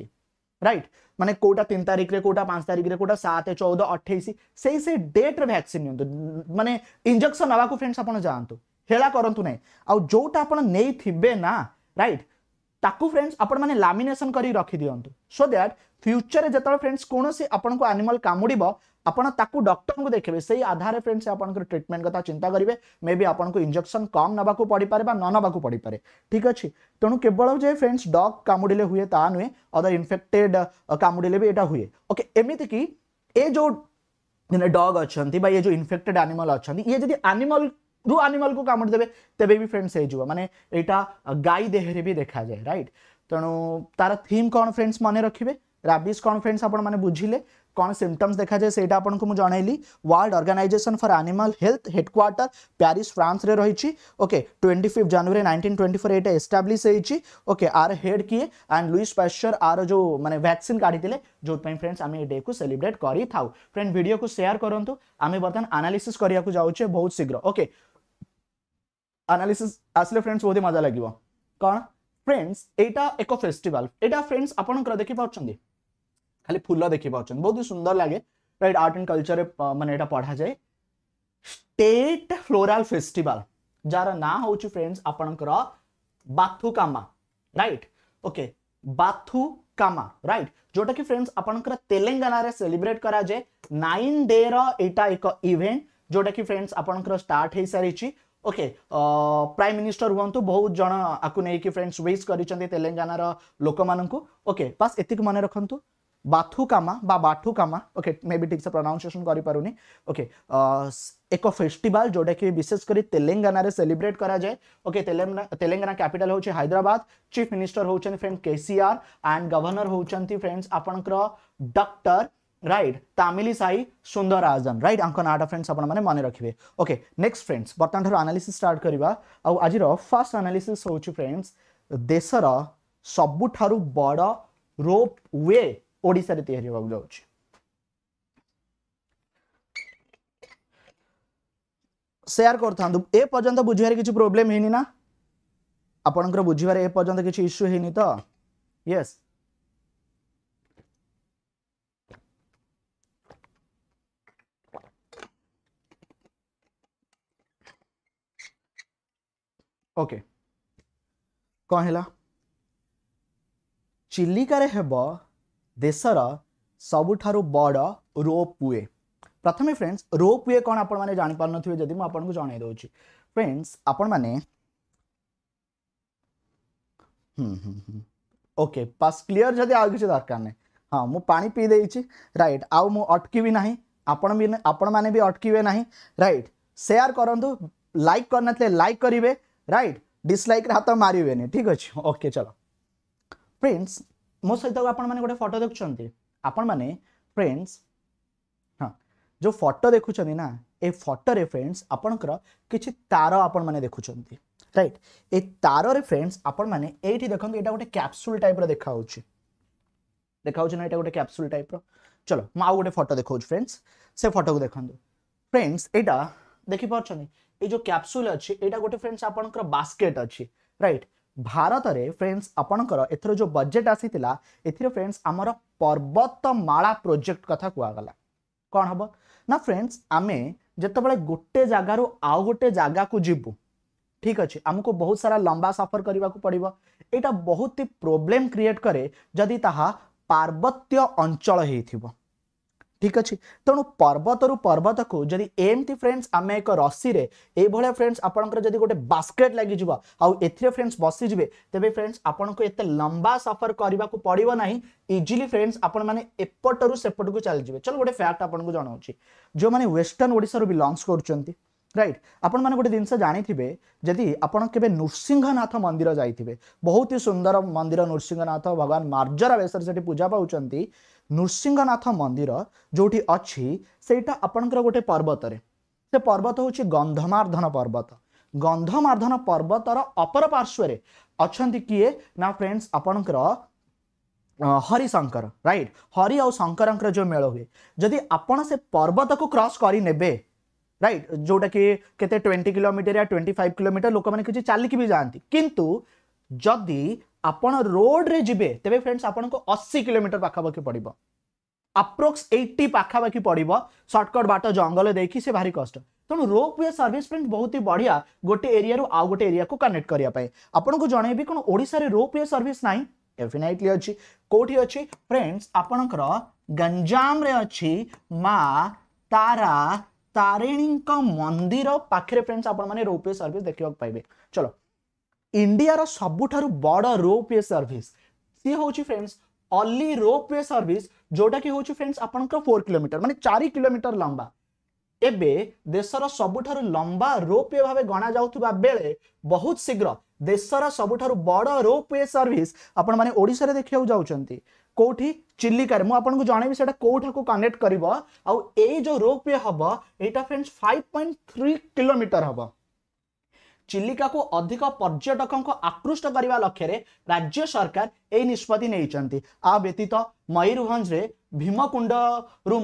राइट माने कोटा तीन तारीख रे कोटा पांच तारीख रे कोटा सात चौदह अठाईस से से डेट रे वैक्सीन नि माने इंजेक्शन नवा फ्रेंड्स आपण जातु हेला करूँ ना आउ जोटा आप नहीं थे ना राइट ତାକୁ ଫ୍ରେଣ୍ଡସ୍ ଆପଣମାନେ ଲାମିନେସନ୍ କରି ରଖିଦିଅନ୍ତୁ ସୋ ଦ୍ୟାଟ୍ ଫ୍ୟୁଚରରେ ଯେତେବେଳେ ଫ୍ରେଣ୍ଡସ୍ କୌଣସି ଆପଣଙ୍କୁ ଆନିମଲ୍ କାମୁଡ଼ିବ ଆପଣ ତାକୁ ଡକ୍ଟରଙ୍କୁ ଦେଖେଇବେ ସେଇ ଆଧାରରେ ଫ୍ରେଣ୍ଡସ୍ ଆପଣଙ୍କର ଟ୍ରିଟମେଣ୍ଟ କଥା ଚିନ୍ତା କରିବେ ମେ ବି ଆପଣଙ୍କୁ ଇଞ୍ଜେକ୍ସନ୍ କମ୍ ନେବାକୁ ପଡ଼ିପାରେ ବା ନ ନେବାକୁ ପଡ଼ିପାରେ ଠିକ୍ ଅଛି ତେଣୁ କେବଳ ଯେ ଫ୍ରେଣ୍ଡସ୍ ଡଗ୍ କାମୁଡ଼ିଲେ ହୁଏ ତାହା ନୁହେଁ ଅଦର ଇନଫେକ୍ଟେଡ୍ କାମୁଡ଼ିଲେ ବି ଏଇଟା ହୁଏ ଓକେ ଏମିତିକି ଏ ଯେଉଁ ডগ অনেক বা ইয়ে যে ইনফেক্টেড আনিমল অনেক ইয়ে যদি আনিমল ରୁ ଆନିମାଲକୁ କାମୁଡ଼ି ଦେବେ ତେବେ ବି ଫ୍ରେଣ୍ଡସ୍ ହେଇଯିବ ମାନେ ଏଇଟା ଗାଈ ଦେହରେ ବି ଦେଖାଯାଏ ରାଇଟ୍ ତେଣୁ ତାର ଥିମ୍ କ'ଣ ଫ୍ରେଣ୍ଡସ୍ ମନେ ରଖିବେ ରାବିସ୍ କ'ଣ ଫ୍ରେଣ୍ଡସ୍ ଆପଣମାନେ ବୁଝିଲେ କ'ଣ ସିମ୍ଟମ୍ସ ଦେଖାଯାଏ ସେଇଟା ଆପଣଙ୍କୁ ମୁଁ ଜଣାଇଲି world organisation for animal health headquarter Paris ଫ୍ରାନ୍ସରେ ରହିଛି okay twenty fifth January nineteen twenty four ଏଇଟା ଏଷ୍ଟାବ୍ଲିଶ୍ ହେଇଛି ଓକେ ଆର ହେଡ୍ କିଏ ଆଣ୍ଡ ଲୁଇସ୍ ପାଶ୍ଚର ଆର ଯେଉଁ ମାନେ ଭ୍ୟାକ୍ସିନ୍ କାଢ଼ିଥିଲେ ଯେଉଁଥିପାଇଁ ଫ୍ରେଣ୍ଡସ୍ ଆମେ ଏ ଡେକୁ ସେଲିବ୍ରେଟ୍ କରିଥାଉ ଫ୍ରେଣ୍ଡ ଭିଡ଼ିଓକୁ ସେୟାର କରନ୍ତୁ ଆମେ ବର୍ତ୍ତମାନ ଆନାଲିସିସ୍ କରିବାକୁ ଯାଉଛେ ବହୁତ ଶୀଘ୍ର ଓକେ ଆନାଲିସିସ୍ ଆସିଲେ ଫ୍ରେଣ୍ଡସ୍ ବହୁତ ମଜା ଲାଗିବ କ'ଣ ଫ୍ରେଣ୍ଡସ୍ ଏଇଟା ଏକ ଫେଷ୍ଟିଭାଲ ଏଇଟା ଫ୍ରେଣ୍ଡସ୍ ଆପଣଙ୍କର ଦେଖିପାରୁଛନ୍ତି ଖାଲି ଫୁଲ ଦେଖିପାରୁଛନ୍ତି ବହୁତ ସୁନ୍ଦର ଲାଗେ ରାଇଟ୍ ଆର୍ଟ ଆଣ୍ଡ କଲଚରରେ ମାନେ ଏଇଟା ପଢ଼ାଯାଏ ଷ୍ଟେଟ୍ ଫ୍ଲୋରାଲ ଫେଷ୍ଟିଭାଲ ଯାହାର ନାଁ ହେଉଛି ଫ୍ରେଣ୍ଡସ୍ ଆପଣଙ୍କର Bathukamma right okay Bathukamma right ଯେଉଁଟାକି ଫ୍ରେଣ୍ଡସ୍ ଆପଣଙ୍କର ତେଲେଙ୍ଗାନାରେ ସେଲିବ୍ରେଟ୍ କରାଯାଏ ନାଇନ୍ ଡେର ଏଇଟା ଏକ ଇଭେଣ୍ଟ ଯେଉଁଟାକି ଫ୍ରେଣ୍ଡସ୍ ଆପଣଙ୍କର ଷ୍ଟାର୍ଟ ହେଇସାରିଛି ओके प्राइम मिनिस्टर हुअନ୍ତୁ ବହୁତ ଜଣ ଆକୁ ନେଇକି ଫ୍ରେଣ୍ଡସ୍ ୱିଶ୍ କରିଛନ୍ତି ତେଲେଙ୍ଗାନାର ଲୋକମାନଙ୍କୁ ଓକେ ବାସ୍ ଏତିକି ମନେ ରଖନ୍ତୁ ବାଥୁକାମା ବା ବାଠୁକାମା ଓକେ ମେ ବି ଠିକ୍ସେ ପ୍ରନାଉନ୍ସିଏସନ୍ କରିପାରୁନି ଓକେ ଏକ ଫେଷ୍ଟିଭାଲ ଯେଉଁଟାକି ବିଶେଷ କରି ତେଲେଙ୍ଗାନାରେ ସେଲିବ୍ରେଟ୍ କରାଯାଏ ଓକେ ତେଲେଙ୍ଗାନା କ୍ୟାପିଟାଲ ହେଉଛି ହାଇଦ୍ରାବାଦ ଚିଫ୍ ମିନିଷ୍ଟର ହେଉଛନ୍ତି ଫ୍ରେଣ୍ଡ କେସିଆର୍ ଆଣ୍ଡ ଗଭର୍ଣ୍ଣର ହେଉଛନ୍ତି ଫ୍ରେଣ୍ଡସ୍ ଆପଣଙ୍କର ଡକ୍ଟର রাইট তামিলি সাই সুন্দর রাজন রাইট আঙ্ক নাটা ফ্রেন্ডস আপনার মনে রাখবে ওকে নেক্সট ফ্রেন্ডস বর্তমান ঠার আনালিসিস স্টার্ট করা আজির ফার্স্ট আনালিসিস হচ্ছে ফ্রেন্ডস দেশর সবুঠার বড় রোপ ওয়ে ওড়িশার তৈরি হওয়া যাচ্ছে ସେୟାର କରିଥାନ୍ତୁ ଏ ପର୍ଯ୍ୟନ୍ତ ବୁଝିବାରେ କିଛି ପ୍ରୋବ୍ଲେମ୍ ହେଇନି ନା ଆପଣଙ୍କର ବୁଝିବାରେ ଏ ପର୍ଯ୍ୟନ୍ତ କିଛି ଇସ୍ୟୁ ହେଇନି ତ ୟେସ୍ ओके कहला चिलिकार देशर सबुठ बड़ रोपवे प्रथम फ्रेंड्स वे कौन आपने जापार नए जब आपको जन फ्रेंड्स आपण मैने ओके पास क्लियर जब आ किसी दरकार नहीं हाँ मुझे पा पीदे रईट आउ मु अटकवि ना आपण मैंने भी अटकवे ना रईट सेयार करूँ लाइक करना लाइक करेंगे রাইট ডিসলাইক্রে হাত মারিবেনি ଠିକ୍ ଅଛି ଓକେ ଚଲ ଫ୍ରେଣ୍ଡସ୍ ମୋ ସହିତ ଆପଣମାନେ ଗୋଟେ ଫଟୋ ଦେଖୁଛନ୍ତି ଆପଣମାନେ ଫ୍ରେଣ୍ଡସ୍ ହଁ ଯେଉଁ ଫଟୋ ଦେଖୁଛନ୍ତି ନା ଏ ଫଟୋରେ ଫ୍ରେଣ୍ଡସ୍ ଆପଣଙ୍କର କିଛି ତାର ଆପଣମାନେ ଦେଖୁଛନ୍ତି ରାଇଟ୍ ଏ ତାରରେ ଫ୍ରେଣ୍ଡସ୍ ଆପଣମାନେ ଏଇଠି ଦେଖନ୍ତୁ ଏଇଟା ଗୋଟେ କ୍ୟାପ୍ସୁଲ୍ ଟାଇପ୍ର ଦେଖାହେଉଛି ଦେଖାହେଉଛି ନା ଏଇଟା ଗୋଟେ କ୍ୟାପ୍ସୁଲ୍ ଟାଇପ୍ର ଚଲ ମୁଁ ଆଉ ଗୋଟେ ଫଟୋ ଦେଖାଉଛି ଫ୍ରେଣ୍ଡସ୍ ସେ ଫଟୋକୁ ଦେଖନ୍ତୁ ଫ୍ରେଣ୍ଡସ୍ ଏଇଟା ଦେଖିପାରୁଛନ୍ତି ये जो कैप्सूल अच्छी एटा गोटे फ्रेंड्स आपंकर बास्केट अच्छी रईट ଭାରତରେ ଫ୍ରେଣ୍ଡସ୍ ଆପଣଙ୍କର ଏଥର ଯେଉଁ ବଜେଟ୍ ଆସିଥିଲା ଏଥିରେ ଫ୍ରେଣ୍ଡସ୍ ଆମର ପର୍ବତମାଳା ପ୍ରୋଜେକ୍ଟ କଥା କୁହାଗଲା କ'ଣ ହେବ ନା ଫ୍ରେଣ୍ଡସ୍ ଆମେ ଯେତେବେଳେ ଗୋଟେ ଜାଗାରୁ ଆଉ ଗୋଟେ ଜାଗାକୁ ଯିବୁ ଠିକ୍ ଅଛି ଆମକୁ ବହୁତ ସାରା ଲମ୍ବା ସଫର କରିବାକୁ ପଡ଼ିବ ଏଇଟା ବହୁତ ହି ପ୍ରୋବ୍ଲେମ୍ କ୍ରିଏଟ୍ କରେ ଯଦି ତାହା ପାର୍ବତ୍ୟ ଅଞ୍ଚଳ ହେଇଥିବ ঠিক ଅଛି ତେଣୁ ପର୍ବତରୁ ପର୍ବତକୁ ଯଦି ଏମିତି ଫ୍ରେଣ୍ଡସ୍ ଆମେ ଏକ ରସିରେ ଏଇଭଳିଆ ଫ୍ରେଣ୍ଡସ୍ ଆପଣଙ୍କର ଯଦି ଗୋଟେ ବାସ୍କେଟ୍ ଲାଗିଯିବ ଆଉ ଏଥିରେ ଫ୍ରେଣ୍ଡସ୍ ବସିଯିବେ ତେବେ ଫ୍ରେଣ୍ଡସ୍ ଆପଣଙ୍କୁ ଏତେ ଲମ୍ବା ସଫର କରିବାକୁ ପଡ଼ିବ ନାହିଁ ଇଜିଲି ଫ୍ରେଣ୍ଡସ୍ ଆପଣମାନେ ଏପଟରୁ ସେପଟକୁ ଚାଲିଯିବେ ଚଲ ଗୋଟେ ଫ୍ୟାକ୍ଟ ଆପଣଙ୍କୁ ଜଣାଉଛି ଯେଉଁମାନେ ୱେଷ୍ଟର୍ଣ୍ଣ ଓଡ଼ିଶାରୁ ବିଲଙ୍ଗସ୍ କରୁଛନ୍ତି राइट आपण मैंने गोटे जिनस जाथे जदि आपे नृसिंहनाथ मंदिर जाइए बहुत ही सुंदर मंदिर नृसिंहनाथ भगवान मार्जर बेस पूजा पाँच नृसिंहनाथ मंदिर जो जोटी अच्छी से गोटे पर्वत से पर्वत हूँ गंधमार्धन पर्वत गंधमार्धन पर्वतर अपर पार्श्वरे अच्छा किए ना फ्रेंड्स आपणकर हरिशंकर रईट हरि और शंकर जो मेल हुए जदि आपत को क्रस करे राइट जोटा के ट्वेंटी किलोमीटर या ट्वेंटी फाइव किलोमीटर लोक मैंने किसी चलिक भी जाती कितु जदि आप रोड्रे जी तेज फ्रेंड्स आपन अशी कोमीटर पाखापाखि पड़ आप्रोक्स एट्टी पाखापाखि पड़े सर्टकट बाट जंगल देखिए भारी कष्ट तेणु रोप वे सर्विस फ्रेंड्स बहुत ही बढ़िया गोटे एरिया आउ गोटे एरिया को कनेक्ट करने आपको जन कौन ओडार रोप वे सर्विस ना डेफिनेटली अच्छी कौटी अच्छी फ्रेंड्स आपणकर गंजाम अच्छी माँ तारा तारिणी मंदिर पाखे फ्रेंड्स आपने रोपवे सर्विस देखा पाइबे चलो इंडिया सबुठ बड़ रोपवे सर्विस सी हूँ फ्रेंड्स अली रोपवे सर्विस जोटा कि हूँ फ्रेंड्स आप फोर कोमीटर मानते चार कोमीटर लंबा एवं देशर सबुठ लंबा वे भाव गणा जा बेले बहुत शीघ्र देशर सबुठ बड़ रोपवे सर्विस आपड़े देखा जाऊँच कौटी चिलिकार मुझे जनवि से को कनेक्ट कर जो रोपवे हम यहाँ friends five point three kilometre हम चिलिका को अधिक पर्यटक को आकृष्ट करने लक्ष्य राज्य सरकार यही निष्पत्ति नहीं व्यतीत मयूरभरे भीमकुंड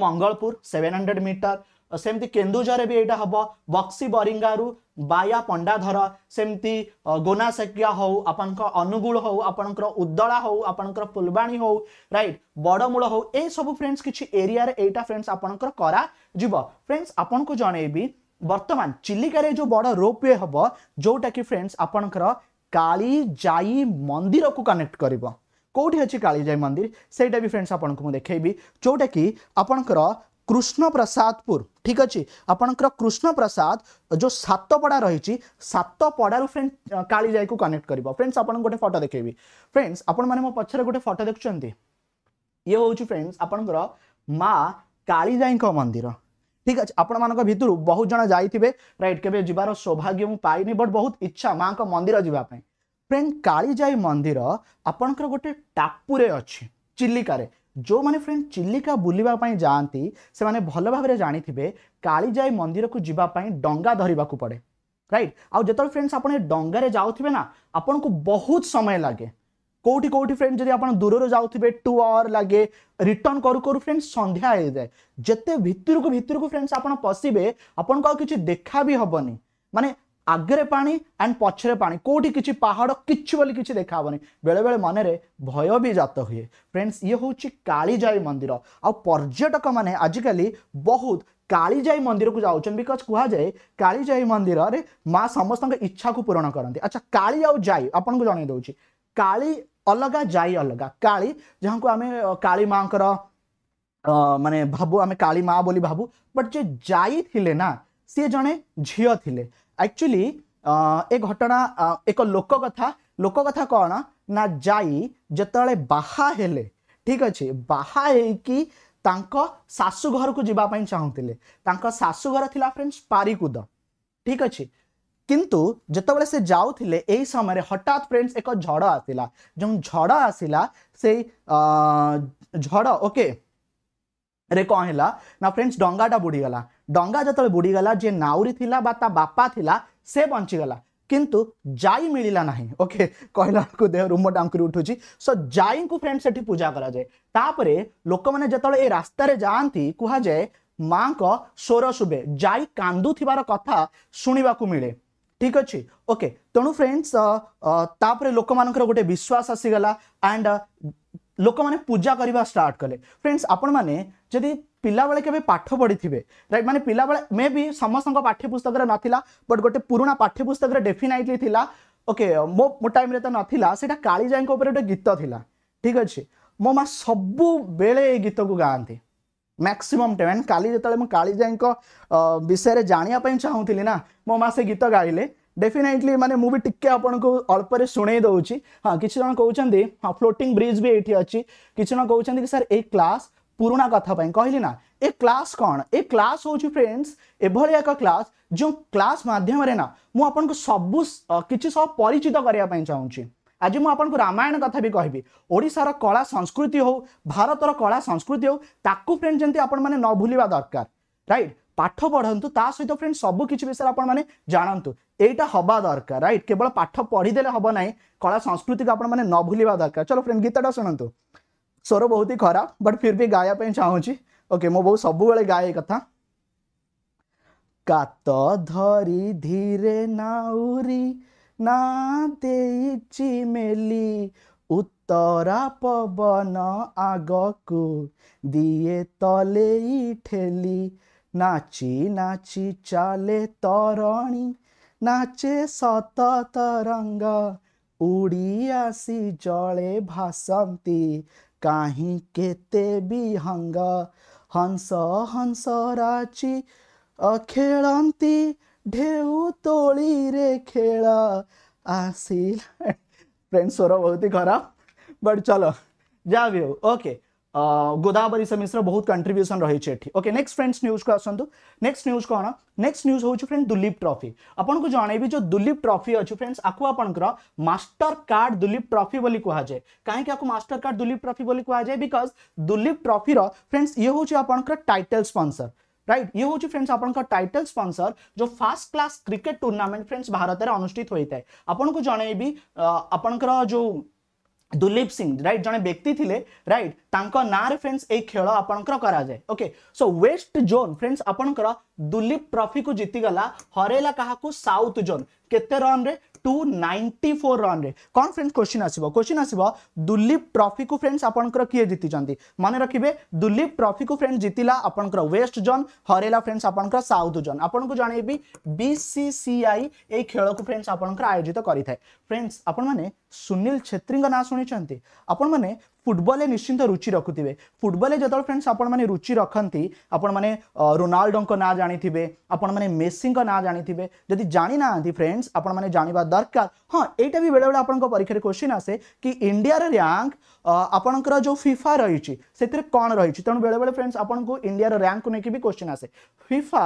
मंगलपुर सेवेन हंड्रेड मीटर सेमती केन्दूर भी यहाँ हम बक्सी बरींगारू ବାୟା ପଣ୍ଡାଧର ସେମିତି ଗୋନାସେକିଆ ହଉ ଆପଣଙ୍କ ଅନୁଗୁଳ ହଉ ଆପଣଙ୍କର ଉଦଳା ହଉ ଆପଣଙ୍କର ଫୁଲବାଣୀ ହଉ ରାଇଟ୍ ବଡ଼ମୂଳ ହଉ ଏସବୁ ଫ୍ରେଣ୍ଡସ୍ କିଛି ଏରିଆରେ ଏଇଟା ଫ୍ରେଣ୍ଡସ୍ ଆପଣଙ୍କର କରାଯିବ ଫ୍ରେଣ୍ଡସ୍ ଆପଣଙ୍କୁ ଜଣେଇବି ବର୍ତ୍ତମାନ ଚିଲିକାରେ ଯେଉଁ ବଡ଼ ରୋପୱେ ହେବ ଯେଉଁଟାକି ଫ୍ରେଣ୍ଡସ୍ ଆପଣଙ୍କର କାଳିଜାଇ ମନ୍ଦିରକୁ କନେକ୍ଟ କରିବ କେଉଁଠି ଅଛି କାଳିଜାଇ ମନ୍ଦିର ସେଇଟା ବି ଫ୍ରେଣ୍ଡସ୍ ଆପଣଙ୍କୁ ମୁଁ ଦେଖେଇବି ଯେଉଁଟାକି ଆପଣଙ୍କର কৃষ্ণ প্রসাদপুর ঠিক আছে আপনার কৃষ্ণ প্রসাদ যে সাতপড়া রয়েছে সাতপড়ার ফ্রেন্ড কালিজাই কনেক্ট করব ফ্রেন্ডস আপনার গোটে ফটো দেখেবি ফ্রেন্ডস আপনার মানে মো পছরে গোটে ফটো দেখছেন ইয়ে হচ্ছে ফ্রেন্ডস আপনার মা কালিজাই মন্দির ঠিক আছে ଆପଣମାନଙ୍କ ଭିତରୁ ବହୁତ ଜଣ ଯାଇଥିବେ ରାଇଟ୍ କେବେ ଯିବାର ସୌଭାଗ୍ୟ ମୁଁ ପାଇନି ବଟ୍ ବହୁତ ଇଚ୍ଛା ମାଆଙ୍କ ମନ୍ଦିର ଯିବା ପାଇଁ ଫ୍ରେଣ୍ଡ କାଳିଜାଇ ମନ୍ଦିର ଆପଣଙ୍କର ଗୋଟେ ଟାପୁରେ ଅଛି ଚିଲିକାରେ ଯେଉଁମାନେ ଫ୍ରେଣ୍ଡ ଚିଲିକା ବୁଲିବା ପାଇଁ ଯାଆନ୍ତି ସେମାନେ ଭଲ ଭାବରେ ଜାଣିଥିବେ କାଳିଜାଇ ମନ୍ଦିରକୁ ଯିବା ପାଇଁ ଡଙ୍ଗା ଧରିବାକୁ ପଡ଼େ ରାଇଟ୍ ଆଉ ଯେତେବେଳେ ଫ୍ରେଣ୍ଡସ୍ ଆପଣ ଏ ଡଙ୍ଗାରେ ଯାଉଥିବେ ନା ଆପଣଙ୍କୁ ବହୁତ ସମୟ ଲାଗେ କେଉଁଠି କେଉଁଠି ଫ୍ରେଣ୍ଡ ଯଦି ଆପଣ ଦୂରରୁ ଯାଉଥିବେ ଟୁ ଆୱାର ଲାଗେ ରିଟର୍ଣ୍ଣ କରୁ କରୁ ଫ୍ରେଣ୍ଡ ସନ୍ଧ୍ୟା ହେଇଯାଏ ଯେତେ ଭିତରକୁ ଭିତରକୁ ଫ୍ରେଣ୍ଡସ୍ ଆପଣ ପଶିବେ ଆପଣଙ୍କୁ ଆଉ କିଛି ଦେଖା ବି ହେବନି ମାନେ आगे पा एंड पचर पा कौटी किसी पहाड़ किल कि देखा हेनी बेले बेले मन में भय भी जत हुए फ्रेंड्स ये हूँ कालीजाई मंदिर आ पर्यटक मैंने आजिकल बहुत कालीजाई मंदिर को जाऊँ बिकज कहुए कालीजाई मंदिर में माँ समस्त इच्छा को पूरण करती अच्छा काली आई आपन को जनई दौर काली अलग जाई अलग काली जहाँ को आम काली माँ मानने भाबू आम काली माँ बोली भाबू बट जे जाई थी ना सी जड़े झील थी ଆକ୍ଚୁଆଲି ଏ ଘଟଣା ଏକ ଲୋକ କଥା ଲୋକ କଥା କ'ଣ ନା ଯାଇ ଯେତେବେଳେ ବାହା ହେଲେ ଠିକ୍ ଅଛି ବାହା ହେଇକି ତାଙ୍କ ଶାଶୁଘରକୁ ଯିବା ପାଇଁ ଚାହୁଁଥିଲେ ତାଙ୍କ ଶାଶୁଘର ଥିଲା ଫ୍ରେଣ୍ଡସ୍ ପାରିକୁଦ ଠିକ୍ ଅଛି କିନ୍ତୁ ଯେତେବେଳେ ସେ ଯାଉଥିଲେ ଏହି ସମୟରେ ହଠାତ୍ ଫ୍ରେଣ୍ଡସ୍ ଏକ ଝଡ଼ ଆସିଲା ଯେଉଁ ଝଡ଼ ଆସିଲା ସେଇ ଝଡ଼ ଓକେ ରେ କ'ଣ ହେଲା ନା ଫ୍ରେଣ୍ଡସ୍ ଡଙ୍ଗାଟା ବୁଡ଼ିଗଲା ଡଙ୍ଗା ଯେତେବେଳେ ବୁଡ଼ିଗଲା ଯିଏ ନାଉରୀ ଥିଲା ବା ତା ବାପା ଥିଲା ସେ ବଞ୍ଚିଗଲା କିନ୍ତୁ ଜାଇ ମିଳିଲା ନାହିଁ ଓକେ କହିଲା ବେଳକୁ ଦେହ ରୁମ ଟାଙ୍କୁରି ଉଠୁଛି ସୋ ଜାଇଙ୍କୁ ଫ୍ରେଣ୍ଡ ସେଠି ପୂଜା କରାଯାଏ ତାପରେ ଲୋକମାନେ ଯେତେବେଳେ ଏ ରାସ୍ତାରେ ଯାଆନ୍ତି କୁହାଯାଏ ମାଙ୍କ ସ୍ୱର ଶୁଭେ ଜାଇ କାନ୍ଦୁଥିବାର କଥା ଶୁଣିବାକୁ ମିଳେ ঠিক আছে ওকে তেণু ফ্রেন্ডস তাপরে লোক মানকর গোটে বিশ্বাস আসিগলা আন্ড ଲୋକମାନେ ପୂଜା କରିବା ଷ୍ଟାର୍ଟ କଲେ ଫ୍ରେଣ୍ଡସ୍ ଆପଣମାନେ ଯଦି ପିଲାବେଳେ କେବେ ପାଠ ପଢ଼ିଥିବେ ରାଇଟ୍ ମାନେ ପିଲାବେଳେ ମେ ବି ସମସ୍ତଙ୍କ ପାଠ୍ୟପୁସ୍ତକରେ ନଥିଲା ବଟ୍ ଗୋଟେ ପୁରୁଣା ପାଠ୍ୟପୁସ୍ତକରେ ଡେଫିନାଇଟଲି ଥିଲା ଓକେ ମୋ ମୋ ଟାଇମ୍ରେ ତ ନଥିଲା ସେଇଟା କାଳିଜାଇଙ୍କ ଉପରେ ଗୋଟେ ଗୀତ ଥିଲା ଠିକ୍ ଅଛି ମୋ ମା ସବୁବେଳେ ଏଇ ଗୀତକୁ ଗାଆନ୍ତି ମ୍ୟାକ୍ସିମମ୍ ଟାଇମ୍ କାଲି ଯେତେବେଳେ ମୁଁ କାଳିଜାଇଙ୍କ ବିଷୟରେ ଜାଣିବା ପାଇଁ ଚାହୁଁଥିଲି ନା ମୋ ମା ସେ ଗୀତ ଗାଇଲେ डेफिनेटली माने मु भी टिके आपको अल्परे शुणे दौची हाँ कि जन कहते हाँ फ्लोटिंग ब्रिज भी ये अच्छी कि जन कहते कि सर ये क्लास ପୁରୁଣା କଥା ପାଇଁ କହିଲି ନା ଏ କ୍ଲାସ୍ କ'ଣ ଏ କ୍ଲାସ୍ ହେଉଛି ଫ୍ରେଣ୍ଡସ୍ ଏଭଳି ଏକ କ୍ଲାସ୍ ଯେଉଁ କ୍ଲାସ୍ ମାଧ୍ୟମରେ ନା ମୁଁ ଆପଣଙ୍କୁ ସବୁ କିଛି ସହ ପରିଚିତ କରିବା ପାଇଁ ଚାହୁଁଛି ଆଜି ମୁଁ ଆପଣଙ୍କୁ ରାମାୟଣ କଥା ବି କହିବି ଓଡ଼ିଶାର କଳା ସଂସ୍କୃତି ହେଉ ଭାରତର କଳା ସଂସ୍କୃତି ହେଉ ତାକୁ ଫ୍ରେଣ୍ଡ ଯେମିତି ଆପଣମାନେ ନ ଭୁଲିବା ଦରକାର ରାଇଟ୍ পাঠ পড়ন্তু তা সহ ফ্রেন্ড সবু কিছু বিষয়ে আপনার জাঁতু এইটা হওয়া দরকার রাইট কেবল পাঠ পড়িদেলে হব না কলা সংস্কৃতি আপনার ন ভুলবা দরকার চলো ফ্রেন্ড গীতটা শুণতু স্বর বহুত খারাপ বট ফির বি গাইবা চাহুছি ওকে মো বউ সবুলে গায়ে এই কথা কাত ধরি ধীরে নাউরি না দেইছি মেলি উত্তরা পবন আগকু দিয়ে তলেই ঠেলি नाची नाची चाले तरणी नाचे सत तरंग उड़ी आसी जले भासंती कहीं केते विहंग हंस हंस राची खेलती ढे तोली रे खेल आसी फ्रेंड्स [LAUGHS] स्वर बहुत ही खराब बट चलो जा भी हो ओके okay. गोदावरी समिश्र बहुत कंट्रीब्यूशन रही ओके नेक्स्ट फ्रेंड्स न्यूज को आसतु नेक्स्ट न्यूज कौन नेक्स्ट न्यूज हूँ फ्रेंड दुलीप ट्रफी आपको जन जो दुलीप ट्रफी अच्छी फ्रेंड्स आपको आपंकर मास्टर कार्ड दुलीप ट्रफी बोली कहुए कहीं आपको मास्टर कार्ड दुलीप ट्रफी बोली कहुए बिकज दुलीप ट्रफी फ्रेंड्स ये हूँ आपंकर टाइटल स्पनसर राइट ये हूँ फ्रेंड्स आपण टाइटल स्पनसर जो first class cricket tournament friends Bharat में अनुषित होता है आपको जनइबी आपंकर जो ଦୁଲୀପ ସିଂ ରାଇଟ୍ ଜଣେ ବ୍ୟକ୍ତି ଥିଲେ ରାଇଟ୍ ତାଙ୍କ ନାଁରେ ଫ୍ରେଣ୍ଡସ୍ ଏଇ ଖେଳ ଆପଣଙ୍କର କରାଯାଏ okay so west zone friends ଆପଣଙ୍କର ଦୁଲୀପ ଟ୍ରଫିକୁ ଜିତିଗଲା ହରେଇଲା କାହାକୁ ସାଉଥ ଜୋନ୍ କେତେ ରନ୍ରେ टू नाइंटी फोर रन कौन फ्रेंड्स क्वेश्चन आसो क्वेश्चन आसो दुलीप ट्रफी को फ्रेंड्स आपंकर किए जीति मन रखिए दुलीप ट्रफी को फ्रेंड्स जीतला आपंकर वेस्ट जोन हरेला फ्रेंड्स आपंकर साउथ जोन आपको जनइबी बीसीसीआई खेल को फ्रेंड्स आपंकर आयोजित करें फ्रेंड्स आपने सुनील छेत्री ना शुनी आपण ফুটবলে নিশ্চিন্ত রুচি ରଖୁଥିବେ ଫୁଟବଲରେ ଯେତେବେଳେ ଫ୍ରେଣ୍ଡସ୍ ଆପଣମାନେ ରୁଚି ରଖନ୍ତି ଆପଣମାନେ ରୋନାଲ୍ଡୋଙ୍କ ନାଁ ଜାଣିଥିବେ ଆପଣମାନେ ମେସିଙ୍କ ନାଁ ଜାଣିଥିବେ ଯଦି ଜାଣିନାହାନ୍ତି ଫ୍ରେଣ୍ଡସ୍ ଆପଣମାନେ ଜାଣିବା ଦରକାର ହଁ ଏଇଟା ବି ବେଳେବେଳେ ଆପଣଙ୍କ ପରୀକ୍ଷାରେ କ୍ୱେଶ୍ଚିନ୍ ଆସେ କି ଇଣ୍ଡିଆର ର୍ୟାଙ୍କ ଆପଣଙ୍କର ଯେଉଁ ଫିଫା ରହିଛି ସେଥିରେ କ'ଣ ରହିଛି ତେଣୁ ବେଳେବେଳେ ଫ୍ରେଣ୍ଡସ୍ ଆପଣଙ୍କୁ ଇଣ୍ଡିଆର ର୍ୟାଙ୍କକୁ ନେଇକି ବି କ୍ୱେଶ୍ଚିନ୍ ଆସେ ଫିଫା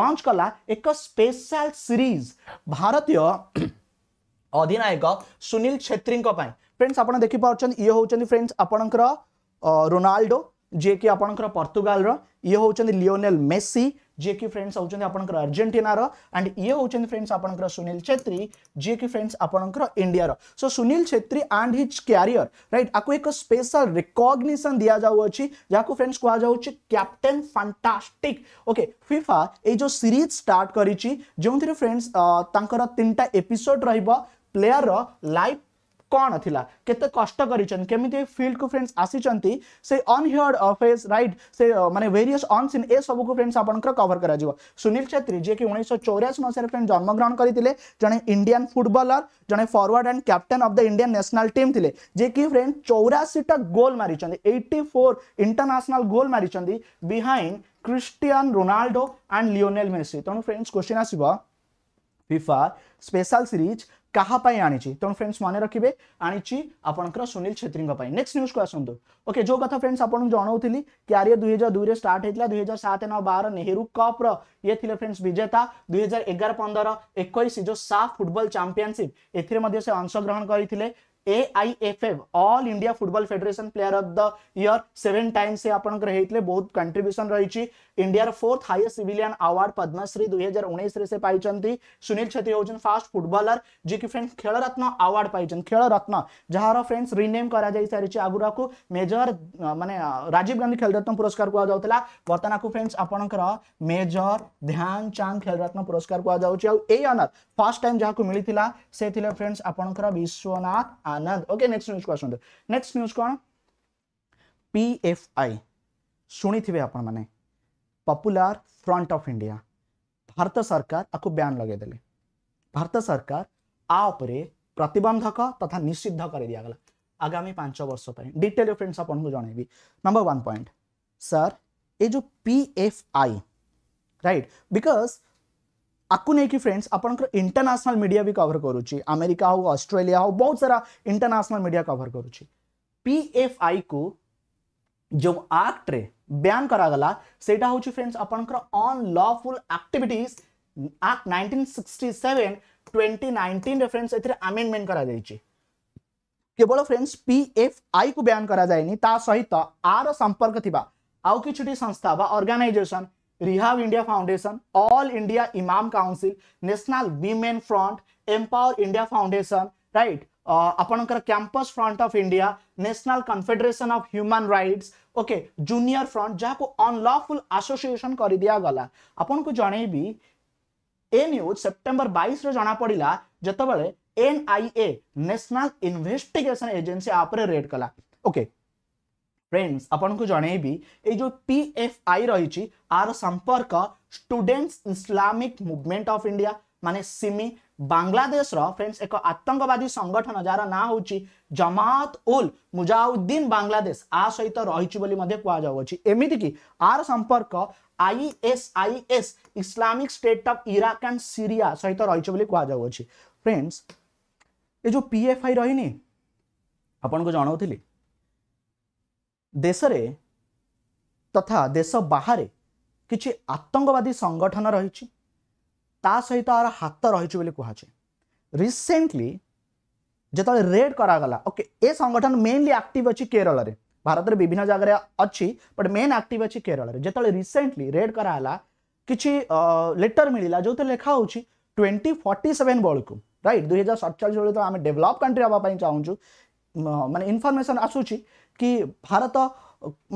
ଲଞ୍ଚ କଲା ଏକ ସ୍ପେଶାଲ ସିରିଜ୍ ଭାରତୀୟ अधिनायक सुनील छेत्री फ्रेंड्स आप देख पाँच ये हूँ फ्रेंड्स आपंकर रोनाल्डो जिकि आपंकर पर्तुगाल ये हूँ लियोनेल मेसी जिकि फ्रेंड्स हूँ आपंकर आर्जेटिनार एंड ये हूँ फ्रेंड्स आपंकर सुनील छेत्री कि फ्रेंड्स आपंकर India so Sunil Chhetri and his career right आपको एक स्पेशल रिकग्निशन दि जाऊँ जहाँ को फ्रेंड्स कहुच्छे क्याप्टेन फांटास्टिक ओके फिफा ये सीरीज स्टार्ट करो फ्रेंड्स तरह तीन टाइम एपिसोड रहा ପ୍ଲେୟାରର ଲାଇଫ୍ କ'ଣ ଥିଲା କେତେ କଷ୍ଟ କରିଛନ୍ତି କେମିତି ଫିଲ୍ଡକୁ ଫ୍ରେଣ୍ଡସ୍ ଆସିଛନ୍ତି ସେ ଅନହିୟର୍ଡ ଫେସ୍ ରାଇଟ୍ ସେ ମାନେ ଭେରିୟସ୍ ଅନସିନ୍ ଏସବୁକୁ ଫ୍ରେଣ୍ଡସ୍ ଆପଣଙ୍କର କଭର କରାଯିବ ସୁନୀଲ ଛେତ୍ରୀ ଯିଏକି ଉଣେଇଶହ ଚଉରାଅଶୀ ମସିହାରେ ଫ୍ରେଣ୍ଡ ଜନ୍ମଗ୍ରହଣ କରିଥିଲେ ଜଣେ ଇଣ୍ଡିଆନ୍ ଫୁଟବଲର ଜଣେ forward and captain of the Indian national team ଥିଲେ ଯିଏକି ଫ୍ରେଣ୍ଡ ଚଉରାଅଶୀଟା ଗୋଲ୍ ମାରିଛନ୍ତି ଏଇଟି ଫୋର୍ ଇଣ୍ଟରନ୍ୟାସନାଲ୍ ଗୋଲ୍ ମାରିଛନ୍ତି behind Cristiano Ronaldo and Lionel Messi ତେଣୁ ଫ୍ରେଣ୍ଡସ୍ କ୍ୱେଶ୍ଚିନ୍ ଆସିବ ଫିଫା ସ୍ପେଶାଲ ସିରିଜ୍ କାହା ପାଇଁ ଆଣିଛି ତେଣୁ ଫ୍ରେଣ୍ଡସ୍ ମନେ ରଖିବେ ଆଣିଛି ଆପଣଙ୍କର ସୁନୀଲ ଛେତ୍ରୀଙ୍କ ପାଇଁ ନେକ୍ସଟ ନ୍ୟୁଜ୍କୁ ଆସନ୍ତୁ ଓକେ ଯେଉଁ କଥା ଫ୍ରେଣ୍ଡସ୍ ଆପଣଙ୍କୁ ଜଣାଉଥିଲି କ୍ୟାରିୟର ଦୁଇ ହଜାର ଦୁଇରେ ଷ୍ଟାର୍ଟ ହେଇଥିଲା ଦୁଇ ହଜାର ସାତ ନଅ ବାର ନେହେରୁ କପ୍ର ଇଏ ଥିଲେ ଫ୍ରେଣ୍ଡସ୍ ବିଜେତା ଦୁଇ ହଜାର ଏଗାର ପନ୍ଦର ଏକୋଇଶ ଯେଉଁ ସାଫ୍ ଫୁଟବଲ ଚାମ୍ପିଅନସିପ୍ ଏଥିରେ ମଧ୍ୟ ସେ ଅଂଶଗ୍ରହଣ କରିଥିଲେ AIFF all India football federation player of the year seven times से आपण रहिले बहुत कंट्रीब्यूशन रही India fourth highest civilian award Padma Shri दुई हजार उन्नीस सुनील छेत्री हूँ फास्ट फुटबॉलर जी कि फ्रेंड्स खेल रत्न अवार्ड पाई खेल रत्न जार फ्रेंड्स रिनेम कर आगुरा को मेजर मान राजीव गांधी खेल रत्न पुरस्कार कहला बर्तमान को फ्रेंड्स आप मेजर ध्यान चांद खेल रत्न पुरस्कार कहु अनर टाइम जहाँ मिलता से फ्रेंड्स आपणकर Viswanath Anand okay next news को आसतु नेक्स्ट न्यूज कौन पी एफ आई शुणी थे आप popular front of India Bharat सरकार आपको ब्यान लगेदे भारत सरकार आ प्रतिबंधक तथा निषिद्ध कर दिगला आगामी पांच वर्ष पर डिटेल फ्रेंड्स आप को नंबर वन पॉइंट सर ये जो P F I right because आपको नहीं फ्रेंड्स आप इंटरनेशनल मीडिया भी कवर करुच्ची अमेरिका हो ऑस्ट्रेलिया हो बहुत सारा इंटरनेशनल मीडिया कवर करुच्च पीएफआई को जो आक्ट्रे बयान करागला सेटा होची फ्रेंड्स आपंकर अनलॉफुल एक्टिविटीज एक्ट 1967 2019 रेफरेंस एथरे अमेंडमेंट करा जायची केवल फ्रेंड्स पीएफआई को बयान करा जायनी ता सहित आरो संपर्क थीबा आउ किछुटी संस्था बा organisation rehab India foundation all India imam council national women front empower India foundation right आपणकर campus front of India national confederation of human rights okay junior front जहाँ को अनलॉफुल एसोसिएशन कर दिया गला आपन को जणेबी ए न्यूज सेप्टेंबर 22 रे जणा पड़िला जतबेले एनआईए नेशनल इन्वेस्टिगेशन एजेंसी आपरे रेड कला ओके ফ্রেন্ডস আপনার জনাইবি এই যে পি এফ আই রয়েছে আর সম্পর্ক students Islamic movement of India মানে সিমি বাংলাদেশর ফ্রেন্ডস এক আতঙ্কবাদী সংগঠন যার না হচ্ছে জমাত উল মুজাউদ্দিন বাংলাদেশ আ সহিত রয়েছে বলে কুযাউছি এমিতিকি আর সম্পর্ক ISIS Islamic state of Iraq and Syria সহিত রয়েছে বলে কুযাউছি ফ্রেন্ডস ଏ ଯେଉଁ ପି ଏଫ୍ ଆଇ ରହିନି ଆପଣଙ୍କୁ ଜଣାଉଥିଲି देश तथा देश बाहर कि आतंकवादी संगठन रही सहित आर हाथ रही कहुचे रिसेंटली जो रेड करागला ओके ए संगठन मेनली आक्टिव अच्छी केरल भारत में विभिन्न जगह अच्छी बट मेन आक्ट अच्छी केरल जो रिसेंटली रेड कराला कि लेटर मिलला जो लिखा हो ट्वेंटी फर्टी सेवेन बेलू रईट दुई हजार सड़चाश बेलू तो आम डेभलप कंट्री हाँपाई चाहूँ मानते इनफर्मेसन आसूँ कि ଭାରତ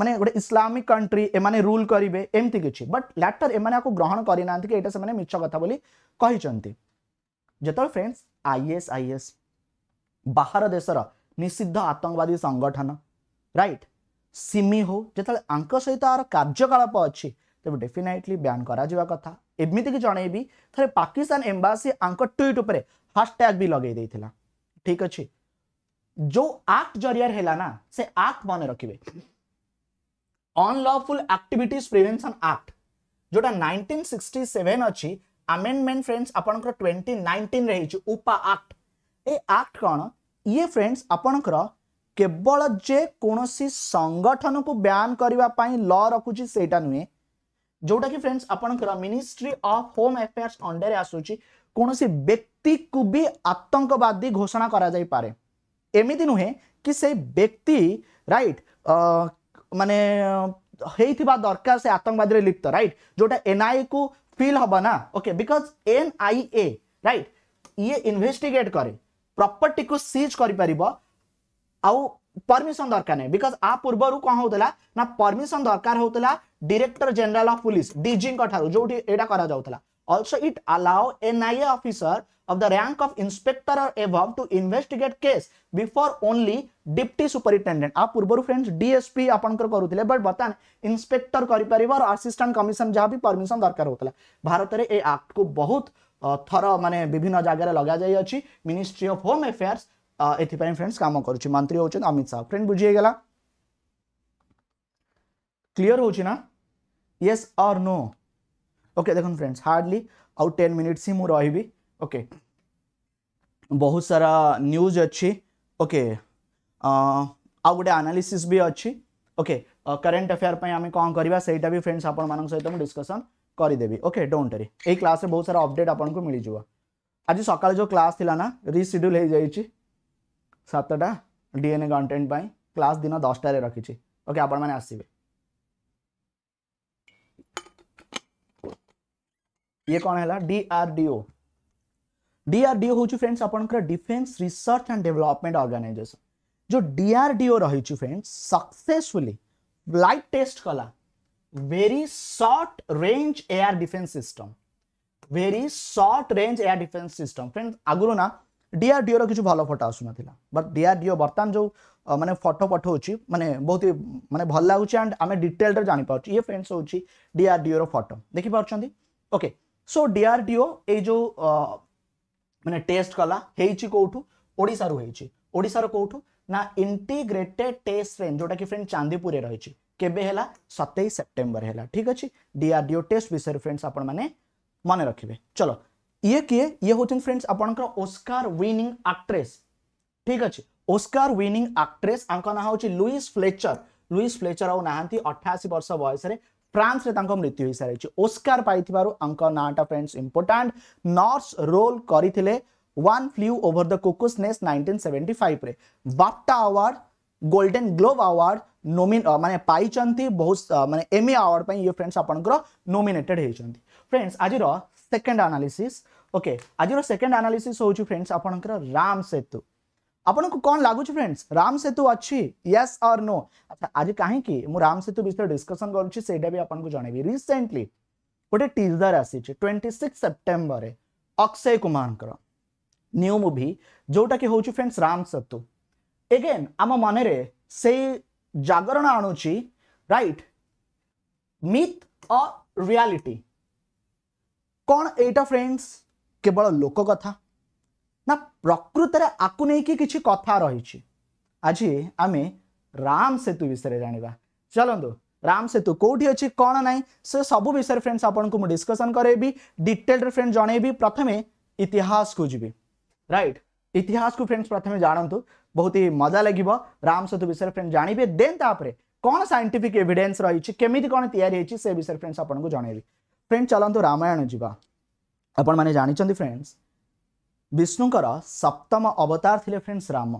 ମାନେ ଗୋଟେ ଇସଲାମିକ କଣ୍ଟ୍ରି ଏମାନେ ରୁଲ୍ କରିବେ ଏମିତି କିଛି ବଟ୍ ଲାଟର ଏମାନେ ଆକୁ ଗ୍ରହଣ କରିନାହାନ୍ତି କି ଏଇଟା ସେମାନେ ମିଛ କଥା ବୋଲି କହିଛନ୍ତି ଯେତେବେଳେ ଫ୍ରେଣ୍ଡସ୍ ଆଇଏସ୍ ଆଇଏସ୍ ବାହାର ଦେଶର ନିଷିଦ୍ଧ ଆତଙ୍କବାଦୀ ସଂଗଠନ ରାଇଟ୍ ସିମି ହଉ ଯେତେବେଳେ ଆଙ୍କ ସହିତ ଆର କାର୍ଯ୍ୟକଳାପ ଅଛି ତେବେ ଡେଫିନାଇଟଲି ବ୍ୟାନ୍ କରାଯିବା କଥା ଏମିତିକି ଜଣେଇବି ଥରେ ପାକିସ୍ତାନ ଏମ୍ବାସି ଆଙ୍କ ଟ୍ୱିଟ୍ ଉପରେ ହାସ୍ଟ୍ୟାଗ୍ ବି ଲଗେଇ ଦେଇଥିଲା ଠିକ୍ ଅଛି जो आक्ट जरिया है ना से आक्ट मन रखिए अनलफुल आक्टिट प्रिभेनसन आक्ट जोटा नाइंटीन अच्छी आमेडमेंट फ्रेंड्स आप ट्वेंटी नाइंटीन उपा आक्ट ए आक्ट कौन ये फ्रेंड्स आपणकर केवल जे कौनसी संगठन को बयान करने ल रखुची से नुहे जोटा कि फ्रेंड्स आपंकर ministry of home affairs under आसूसी कौन सी व्यक्ति को भी आतंकवादी घोषणा करा कर एमती नुहे कि से व्यक्ति रईट मानने दरकार से आतंकवादी लिप्त रईट जोटा एनआईए को फिल हाँ okay because N I A right ये इनभेस्टिगेट कै प्रपर्टी को सीज करमिशन दरकार नहीं बिकज आ पूर्वर कौन होता परमिशन दरकार होता director general of police DG जो यहाँ it allow N I A of the rank of inspector or above to investigate case before only deputy superintendent आप पूर्व फ्रेंड्स डीएसपी आपनकर करूतिले बट बतन इंस्पेक्टर करि परिबो और असिस्टेंट कमिशन जहां भी परमिशन दरकार होतला भारत रे ए एक्ट को बहुत थर माने विभिन्न जगह रे लगा जाई अछि मिनिस्ट्री ऑफ होम अफेयर्स एथि पर फ्रेंड्स काम करूछि मंत्री होछन अमित शाह फ्रेंड बुझिए गेला क्लियर होछि ना यस और नो ओके देखन फ्रेंड्स हार्डली आउ 10 मिनिट्स ही मु रहिबी ओके बहुत सारा न्यूज अच्छी ओके आ गोटे आनालीसीस् भी अच्छी ओके करेन्ट अफेयर पर आम कौन करवा से भी फ्रेंड्स आपत मुझ डिस्कसन करदेवी ओके डोंट डोरी यही क्लास में बहुत सारा अपडेट आपन को मिल जा आज सका जो क्लास थी ना रिशेड्यूल हो सतटा डीएनए कंटेन्ट क्लास दिन दसटा रखी ओके आप मैंने आसवे ये कौन है डीआरडीओ डीआरडीओ हूँ friends defence research and development organisation जो डीआरडीओ रही फ्रेंड्स सक्सेसफुली फ्लाइट टेस्ट कला very short range air defence system very short range air defence system friends आगुरी ना डीआरडीओ रिच्छे भल फटो आसुनाला बट डीआरडीओ बर्तमान जो मानते फटो पठो मानते बहुत ही मानते भल लगुच डिटेल जापरच ये फ्रेंड्स हूँ डीआरडीओ रो देखिपे ओके सो डीआरडीओ ये मैंने टेस्ट कला कौटूार ओडार कौटु ना इंटीग्रेटेड टेस्ट ट्रेन जोटा फ्रेंड चांदीपुर रही केबे केवे सतई सेप्टेम्बर है ठीक अच्छे डीआरडीओ टेस्ट विषय फ्रेंड्स आप मन रखिए चलो ये किए ये हूँ फ्रेंड्स आपंकर विनिंग आक्ट्रेस ठीक अच्छे ओस्कार विनिंग आक्ट्रेस ना हूँ लुईस फ्लेचर लुईस फ्लेचर आउ ना अठाशी वर्ष बयस फ्रांस में मृत्यु हो सारी ओस्कार पाइव नाँटा फ्रेंड्स इंपोर्टाट नर्स रोल करते one flew over the cuckoo's ने nineteen seventy five award golden globe award नोमिन मानते पाई बहुत मानते एमए अवार्ड ये फ्रेंड्स आपमेटेड होती फ्रेंड्स आज सेकेंड आनालीसीस ओके आज सेकेंड आनालीसीस हो फ्रेंड्स आपंकर राम सेतु আপনক কোন লাগুছ फ्रेंड्स রাম সেতু আচ্ছা यस অর নো আচ্ছা আজি કાહી কি মু রাম সেতু বিষয়ে ডিসকাশন করুছি সেইটা বি আপনক জнове রিছেন্টলি কোটে টিজার আসিছে 26 সেপ্টেম্বর অক্ষয় কুমার কা নিউ মুভি জোটা কি হোচু फ्रेंड्स রাম সেতু এগেইন আমা মানে রে সেই জাগরণ আণুছি রাইট মিথ অর রিয়ালিটি কোন এইটা फ्रेंड्स কেবল লোককথা ना प्रकृत आपको नहीं कि कथा रही आज आम राम सेतु विषय जाना चलतु तो, राम सेतु कौटी अच्छी कौन ना से सब विषय फ्रेंड्स आपको डिस्कसन करेबी डिटेल फ्रेंड्स जनइबी प्रथम इतिहास को जी रईट इतिहास को फ्रेंड्स प्रथम जानतु बहुत ही मजा लगे राम सेतु विषय फ्रेंड्स जानवे देन ताप कौन सैंटिफिक एविडेन्स रही केमी कौन या विषय फ्रेंड्स आपको जनइबी फ्रेंड्स चलत रामायण जी आप जानते फ्रेंड्स विष्णुकर सप्तम अवतार थे फ्रेंड्स राम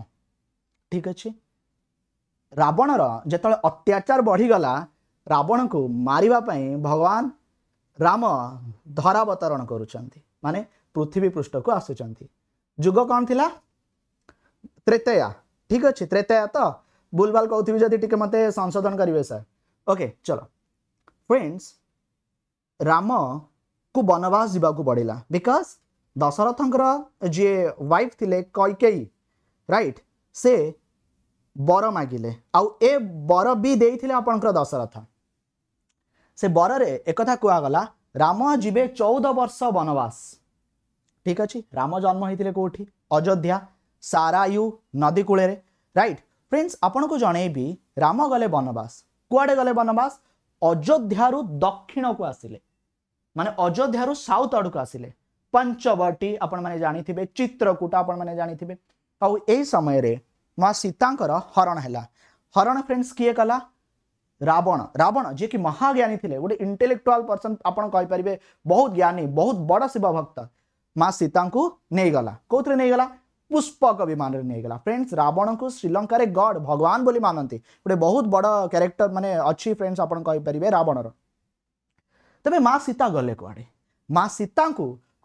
ठीक अच्छे रावणर जो अत्याचार बढ़ीगला रावण को मारवाई भगवान राम धरावतरण कर करुँच पृथ्वी पृष्ठ को आसुँच जुग कौन थिला त्रेतया ठीक अच्छे त्रेतया तो बुलबाल कहती जदि मत संशोधन करेंगे सर ओके चलो फ्रेंड्स राम को बनवास जावाक पड़ा बिकज दशरथ जे बर कैकै रटर मगले आउर वि दशरथ से रे एक रे चौध वर्ष बनवास राम जन्म रन्मेले कि अयोध्या सारायु नदीकूर प्रिन्स आपणको जनैबि रनवास कुनवास अजोधु दक्षिणको आसि मजोध्यु साउथ को आसिले पंचवटी आपथ चित्रकूट आपने जाथे आई समय माँ सीता हरण है हरण फ्रेंड्स किए कला रावण रावण जी कि महाज्ञानी थे गोटे इंटेलेक्चुआल पर्सन आपर बहुत ज्ञानी बहुत बड़ शिवभक्त माँ सीता नहींगला कौथे नहींगला पुष्पक विमान नहींगला फ्रेंड्स रावण को श्रीलंकर गड भगवान बोली मानते गोटे बहुत बड़ क्यारेक्टर मानने अच्छी फ्रेंड्स आपर रावण तेरे माँ सीता गले कड़े माँ सीता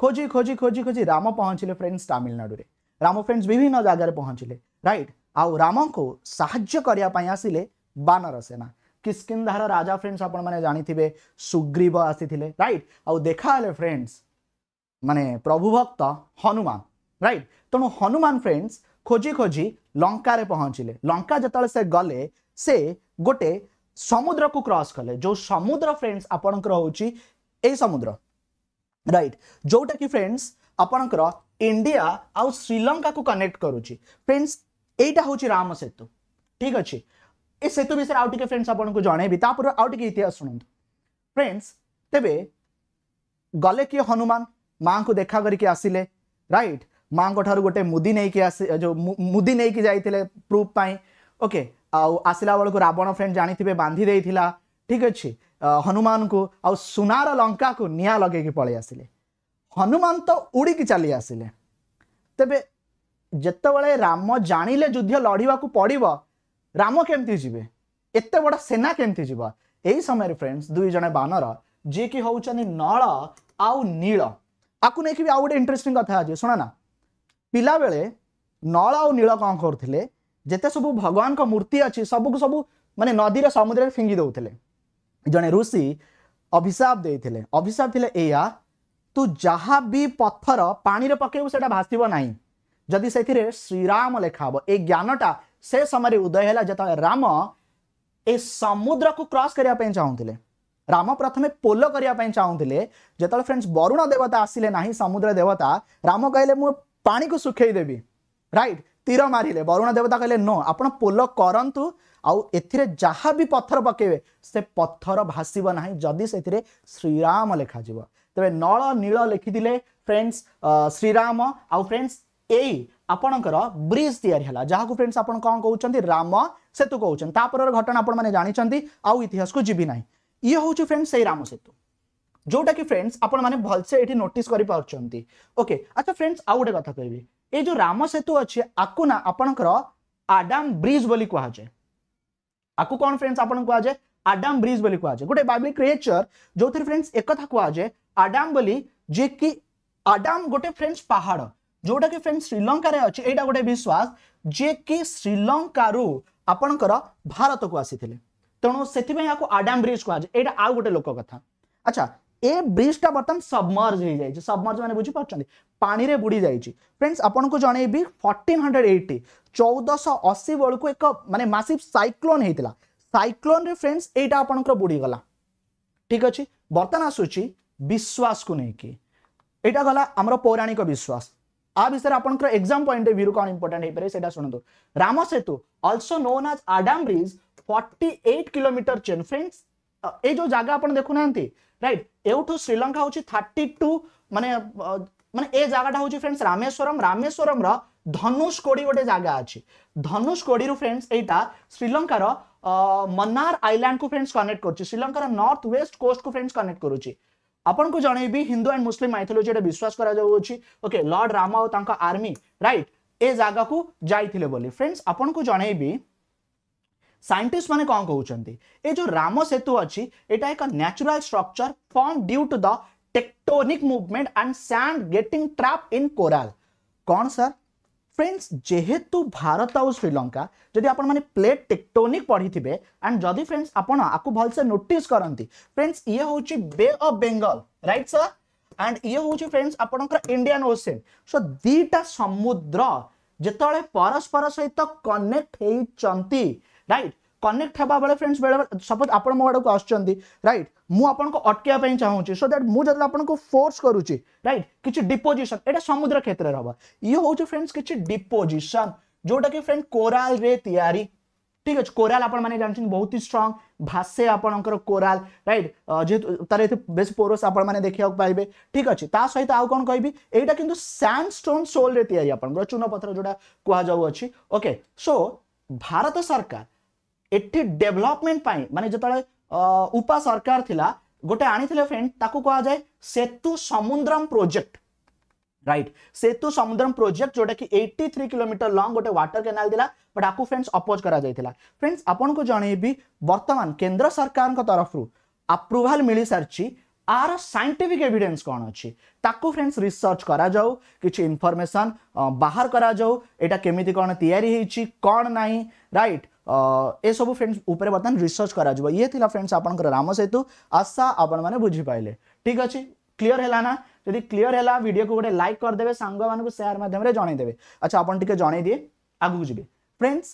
ଖୋଜି ଖୋଜି ଖୋଜି ଖୋଜି ରାମ ପହଞ୍ଚିଲେ ଫ୍ରେଣ୍ଡସ୍ ତାମିଲନାଡ଼ୁରେ ରାମ ଫ୍ରେଣ୍ଡସ୍ ବିଭିନ୍ନ ଜାଗାରେ ପହଞ୍ଚିଲେ ରାଇଟ୍ ଆଉ ରାମଙ୍କୁ ସାହାଯ୍ୟ କରିବା ପାଇଁ ଆସିଲେ ବାନର ସେନା କିସ୍କିନ୍ଧାର ରାଜା ଫ୍ରେଣ୍ଡସ୍ ଆପଣମାନେ ଜାଣିଥିବେ ସୁଗ୍ରୀବ ଆସିଥିଲେ ରାଇଟ୍ ଆଉ ଦେଖାହେଲେ ଫ୍ରେଣ୍ଡସ୍ ମାନେ ପ୍ରଭୁଭକ୍ତ ହନୁମାନ ରାଇଟ୍ ତେଣୁ ହନୁମାନ ଫ୍ରେଣ୍ଡସ୍ ଖୋଜି ଖୋଜି ଲଙ୍କାରେ ପହଞ୍ଚିଲେ ଲଙ୍କା ଯେତେବେଳେ ସେ ଗଲେ ସେ ଗୋଟେ ସମୁଦ୍ରକୁ କ୍ରସ୍ କଲେ ଯେଉଁ ସମୁଦ୍ର ଫ୍ରେଣ୍ଡସ୍ ଆପଣଙ୍କର ହେଉଛି এই সমুদ্র ରାଇଟ୍ ଯେଉଁଟାକି ଫ୍ରେଣ୍ଡସ୍ ଆପଣଙ୍କର ଇଣ୍ଡିଆ ଆଉ ଶ୍ରୀଲଙ୍କାକୁ କନେକ୍ଟ କରୁଛି ଫ୍ରେଣ୍ଡସ୍ ଏଇଟା ହେଉଛି ରାମ ସେତୁ ଠିକ୍ ଅଛି ଏ ସେତୁ ବିଷୟରେ ଆଉ ଟିକେ ଫ୍ରେଣ୍ଡସ୍ ଆପଣଙ୍କୁ ଜଣେଇବି ତାପରେ ଆଉ ଟିକେ ଇତିହାସ ଶୁଣନ୍ତୁ ଫ୍ରେଣ୍ଡସ୍ ତେବେ ଗଲେ କିଏ ହନୁମାନ ମାଆଙ୍କୁ ଦେଖା କରିକି ଆସିଲେ ରାଇଟ୍ ମାଆଙ୍କ ଠାରୁ ଗୋଟେ ମୁଦି ନେଇକି ଆସି ଯେଉଁ ମୁଦି ନେଇକି ଯାଇଥିଲେ ପ୍ରୁଫ୍ ପାଇଁ ଓକେ ଆଉ ଆସିଲା ବେଳକୁ ରାବଣ ଫ୍ରେଣ୍ଡ ଜାଣିଥିବେ ବାନ୍ଧି ଦେଇଥିଲା ଠିକ୍ ଅଛି हनुमान को आनार लंका को निआ लगे पलि आसिले हनुमान तो उड़ी की चली आसिले तबे जितेबले राम जाणिले लें युद्ध लड़ाक पड़ राम केमती जी एत बड़ सेना केमती जी यही समय फ्रेंड्स दुई दुईज बानर जी की हूँ नल आउ नील आपको नहीं कि आउ गोटे इंटरेस्टिंग कथ आज ना पिला बेले नल आउ नील कौन करते सब भगवान मूर्ति अच्छी सबको सब मानने नदी समुद्र फिंगी दूसरे जड़े ऋषि अभिशाप दे अभिशाप थे या तू जहा भी पथर पानी पकेब से भाषव ना जदि से श्रीराम लेखा हे ये ज्ञानटा से समय उदय है जिते राम ए समुद्र को क्रस करने चाहूंगे राम प्रथम पोल करने चाहूंगे जो फ्रेंड्स वरुण देवता आसिले ना समुद्र देवता राम कहले मु पानी को सुखदेवी रईट तीर मारे वरुण देवता कहले नो आप पोल करतु ଆଉ ଏଥିରେ ଯାହା ବି ପଥର ପକାଇବେ ସେ ପଥର ଭାସିବ ନାହିଁ ଯଦି ସେଥିରେ ଶ୍ରୀରାମ ଲେଖାଯିବ ତେବେ ନଳ ନୀଳ ଲେଖିଥିଲେ ଫ୍ରେଣ୍ଡସ୍ ଶ୍ରୀରାମ ଆଉ ଫ୍ରେଣ୍ଡସ୍ ଏଇ ଆପଣଙ୍କର ବ୍ରିଜ୍ ତିଆରି ହେଲା ଯାହାକୁ ଫ୍ରେଣ୍ଡସ୍ ଆପଣ କ'ଣ କହୁଛନ୍ତି ରାମ ସେତୁ କହୁଛନ୍ତି ତାପରର ଘଟଣା ଆପଣମାନେ ଜାଣିଛନ୍ତି ଆଉ ଇତିହାସକୁ ଯିବି ନାହିଁ ଇଏ ହେଉଛି ଫ୍ରେଣ୍ଡସ୍ ସେଇ ରାମ ସେତୁ ଯେଉଁଟାକି ଫ୍ରେଣ୍ଡସ୍ ଆପଣମାନେ ଭଲସେ ଏଠି ନୋଟିସ୍ କରିପାରୁଛନ୍ତି ଓକେ ଆଚ୍ଛା ଫ୍ରେଣ୍ଡସ୍ ଆଉ ଗୋଟେ କଥା କହିବି ଏଇ ଯେଉଁ ରାମ ସେତୁ ଅଛି ଆକୁ ନା ଆପଣଙ୍କର ଆଡାମ ବ୍ରିଜ୍ ବୋଲି କୁହାଯାଏ आपको कौन फ्रेंड्स आप जाए आडाम ब्रिज बोली कह गोटे बैबलिक क्रिएचर जो थे फ्रेंड्स एक जाए आडाम जे कि आडाम गोटे फ्रेंड्स पहाड़ जोटा कि फ्रेंड्स श्रीलंकर अच्छे ये गोटे विश्वास जे कि श्रीलंकर आपणकर भारत को आसी तेणु से आडाम ब्रिज क्या जाए आउ गोटे लोक कथा अच्छा ए ब्रिज टा बर्तमान सबमर्ज हो जाए सबमर्ज मैंने बुझीप पाने बुड़ी जाइए फ्रेंड्स आपको जनईबी फोर्टन हंड्रेड एट्टी ଚଉଦଶହ ଅଶୀ ବେଳକୁ ଏକ ମାନେ ମାସିଭ ସାଇକ୍ଲୋନ୍ ହେଇଥିଲା ସାଇକ୍ଲୋନ୍ରେ ଫ୍ରେଣ୍ଡସ୍ ଏଇଟା ଆପଣଙ୍କର ବୁଡ଼ିଗଲା ଠିକ୍ ଅଛି ବର୍ତ୍ତମାନ ଆସୁଛି ବିଶ୍ୱାସକୁ ନେଇକି ଏଇଟା ଗଲା ଆମର ପୌରାଣିକ ବିଶ୍ୱାସ आ विषय आपण पॉइंट व्यू कौन इंपोर्टाट हो पारे से शुणु राम सेतु अल्सो नोन आज Adam bridge 48 kilometre chain friends ये जो जगह आप देखुना राइट एवठू श्रीलंका हूँ थर्टी टू मान मान ये जगह फ्रेंड्स रामेश्वरम रामेश्वरम ଧନୁଷକୋଡ଼ି ଗୋଟେ ଜାଗା ଅଛି ଧନୁଷକୋଡ଼ିରୁ ଫ୍ରେଣ୍ଡସ୍ ଏଇଟା ଶ୍ରୀଲଙ୍କାର ମନ୍ନାର ଆଇଲ୍ୟାଣ୍ଡକୁ ଫ୍ରେଣ୍ଡସ୍ କନେକ୍ଟ କରୁଛି ଶ୍ରୀଲଙ୍କାର ନର୍ଥ ୱେଷ୍ଟ କୋଷ୍ଟକୁ ଫ୍ରେଣ୍ଡସ୍ କନେକ୍ଟ କରୁଛି ଆପଣଙ୍କୁ ଜଣେଇବି ହିନ୍ଦୁ ଆଣ୍ଡ ମୁସଲିମ୍ ମାଇଥୋଲୋଜି ଏଇଟା ବିଶ୍ୱାସ କରାଯାଉଅଛି ଓକେ ଲର୍ଡ ରାମ ଆଉ ତାଙ୍କ ଆର୍ମି ରାଇଟ୍ ଏ ଜାଗାକୁ ଯାଇଥିଲେ ବୋଲି ଫ୍ରେଣ୍ଡସ୍ ଆପଣଙ୍କୁ ଜଣେଇବି ସାଇଣ୍ଟିଷ୍ଟ ମାନେ କ'ଣ କହୁଛନ୍ତି ଏ ଯେଉଁ ରାମ ସେତୁ ଅଛି ଏଇଟା ଏକ natural structure form due to the tectonic movement and sand getting trap in coral କ'ଣ ସାର୍ ফ্রেন্ডস যেহেতু ভারত আউ শ্রীলঙ্কা যদি আপন মানে প্লেট টেকটোনিক পড়িথিবে এন্ড যদি ফ্রেন্ডস আপন আকু ভালসে নোটিস করন্তি ফ্রেন্ডস ইয়ে হচ্ছে bay of Bengal right sir and ইয়ে হচ্ছে ফ্রেন্ডস আপনকর ইন্ডিয়ান ওসেন সো দুইটা সমুদ্র যেতবে পরস্পর সহিত কনেক্ট হইচন্তি রাইট कनेक्ट हाँ बेले फ्रेंड्स बेले सपोज आप मो आड़क आसुच्च रईट मुझक अटकवाई चाहूँगी सो दैट मुझे आपको फोर्स करुच्ची रईट किसी डिपोजिशन यहाँ समुद्र क्षेत्र में हम ये हूँ फ्रेंड्स किसी डिपोजिशन जोटा कि फ्रेंड कोराल रे तैयारी ঠিক আছে কোরাল আপনার জাঁচান বহুত স্ট্রং ভাসে আপনার কোরাল রাইট যেহেতু তার এতে বেশ পোরস আপনার দেখা পাইবে ঠিক আছে তা সহ আউ কম কবি এইটা কিন্তু স্যান্ডস্টোন সোল্রে তৈরি আপনার চুনপথর যেটা কুযাও অছি ওকে সো ভারত সরকার ଏଠି ଡେଭଲପମେଣ୍ଟ ପାଇଁ ମାନେ ଯେତେବେଳେ ଉପା ସରକାର ଥିଲା ଗୋଟେ ଆଣିଥିଲେ ଫ୍ରେଣ୍ଡ ତାକୁ କୁହାଯାଏ Sethu Samudram project right Sethu Samudram project ଯୋଉଟାକି ଏଇଟି ଥ୍ରୀ କିଲୋମିଟର ଲଙ୍ଗ ଗୋଟେ ୱାଟର କେନାଲ ଥିଲା ବଟ୍ ଆକୁ ଫ୍ରେଣ୍ଡସ୍ ଅପୋଜ କରାଯାଇଥିଲା ଫ୍ରେଣ୍ଡସ୍ ଆପଣଙ୍କୁ ଜଣେଇବି ବର୍ତ୍ତମାନ କେନ୍ଦ୍ର ସରକାରଙ୍କ ତରଫରୁ ଆପ୍ରୁଭାଲ ମିଳିସାରିଛି ଆର ସାଇଣ୍ଟିଫିକ୍ ଏଭିଡେନ୍ସ କ'ଣ ଅଛି ତାକୁ ଫ୍ରେଣ୍ଡସ୍ ରିସର୍ଚ୍ଚ କରାଯାଉ କିଛି ଇନଫର୍ମେସନ୍ ବାହାର କରାଯାଉ ଏଇଟା କେମିତି କ'ଣ ତିଆରି ହେଇଛି କ'ଣ ନାହିଁ ରାଇଟ୍ ଏସବୁ ଫ୍ରେଣ୍ଡସ୍ ଉପରେ ବର୍ତ୍ତମାନ ରିସର୍ଚ୍ଚ କରାଯିବ ଇଏ ଥିଲା ଫ୍ରେଣ୍ଡସ୍ ଆପଣଙ୍କର ରାମ ସେତୁ ଆଶା ଆପଣମାନେ ବୁଝିପାରିଲେ ଠିକ୍ ଅଛି କ୍ଲିୟର ହେଲା ନା ଯଦି କ୍ଲିୟର ହେଲା ଭିଡ଼ିଓକୁ ଗୋଟେ ଲାଇକ୍ କରିଦେବେ ସାଙ୍ଗମାନଙ୍କୁ ସେୟାର ମାଧ୍ୟମରେ ଜଣାଇଦେବେ ଆଚ୍ଛା ଆପଣ ଟିକେ ଜଣାଇଦିଏ ଆଗକୁ ଯିବେ ଫ୍ରେଣ୍ଡସ୍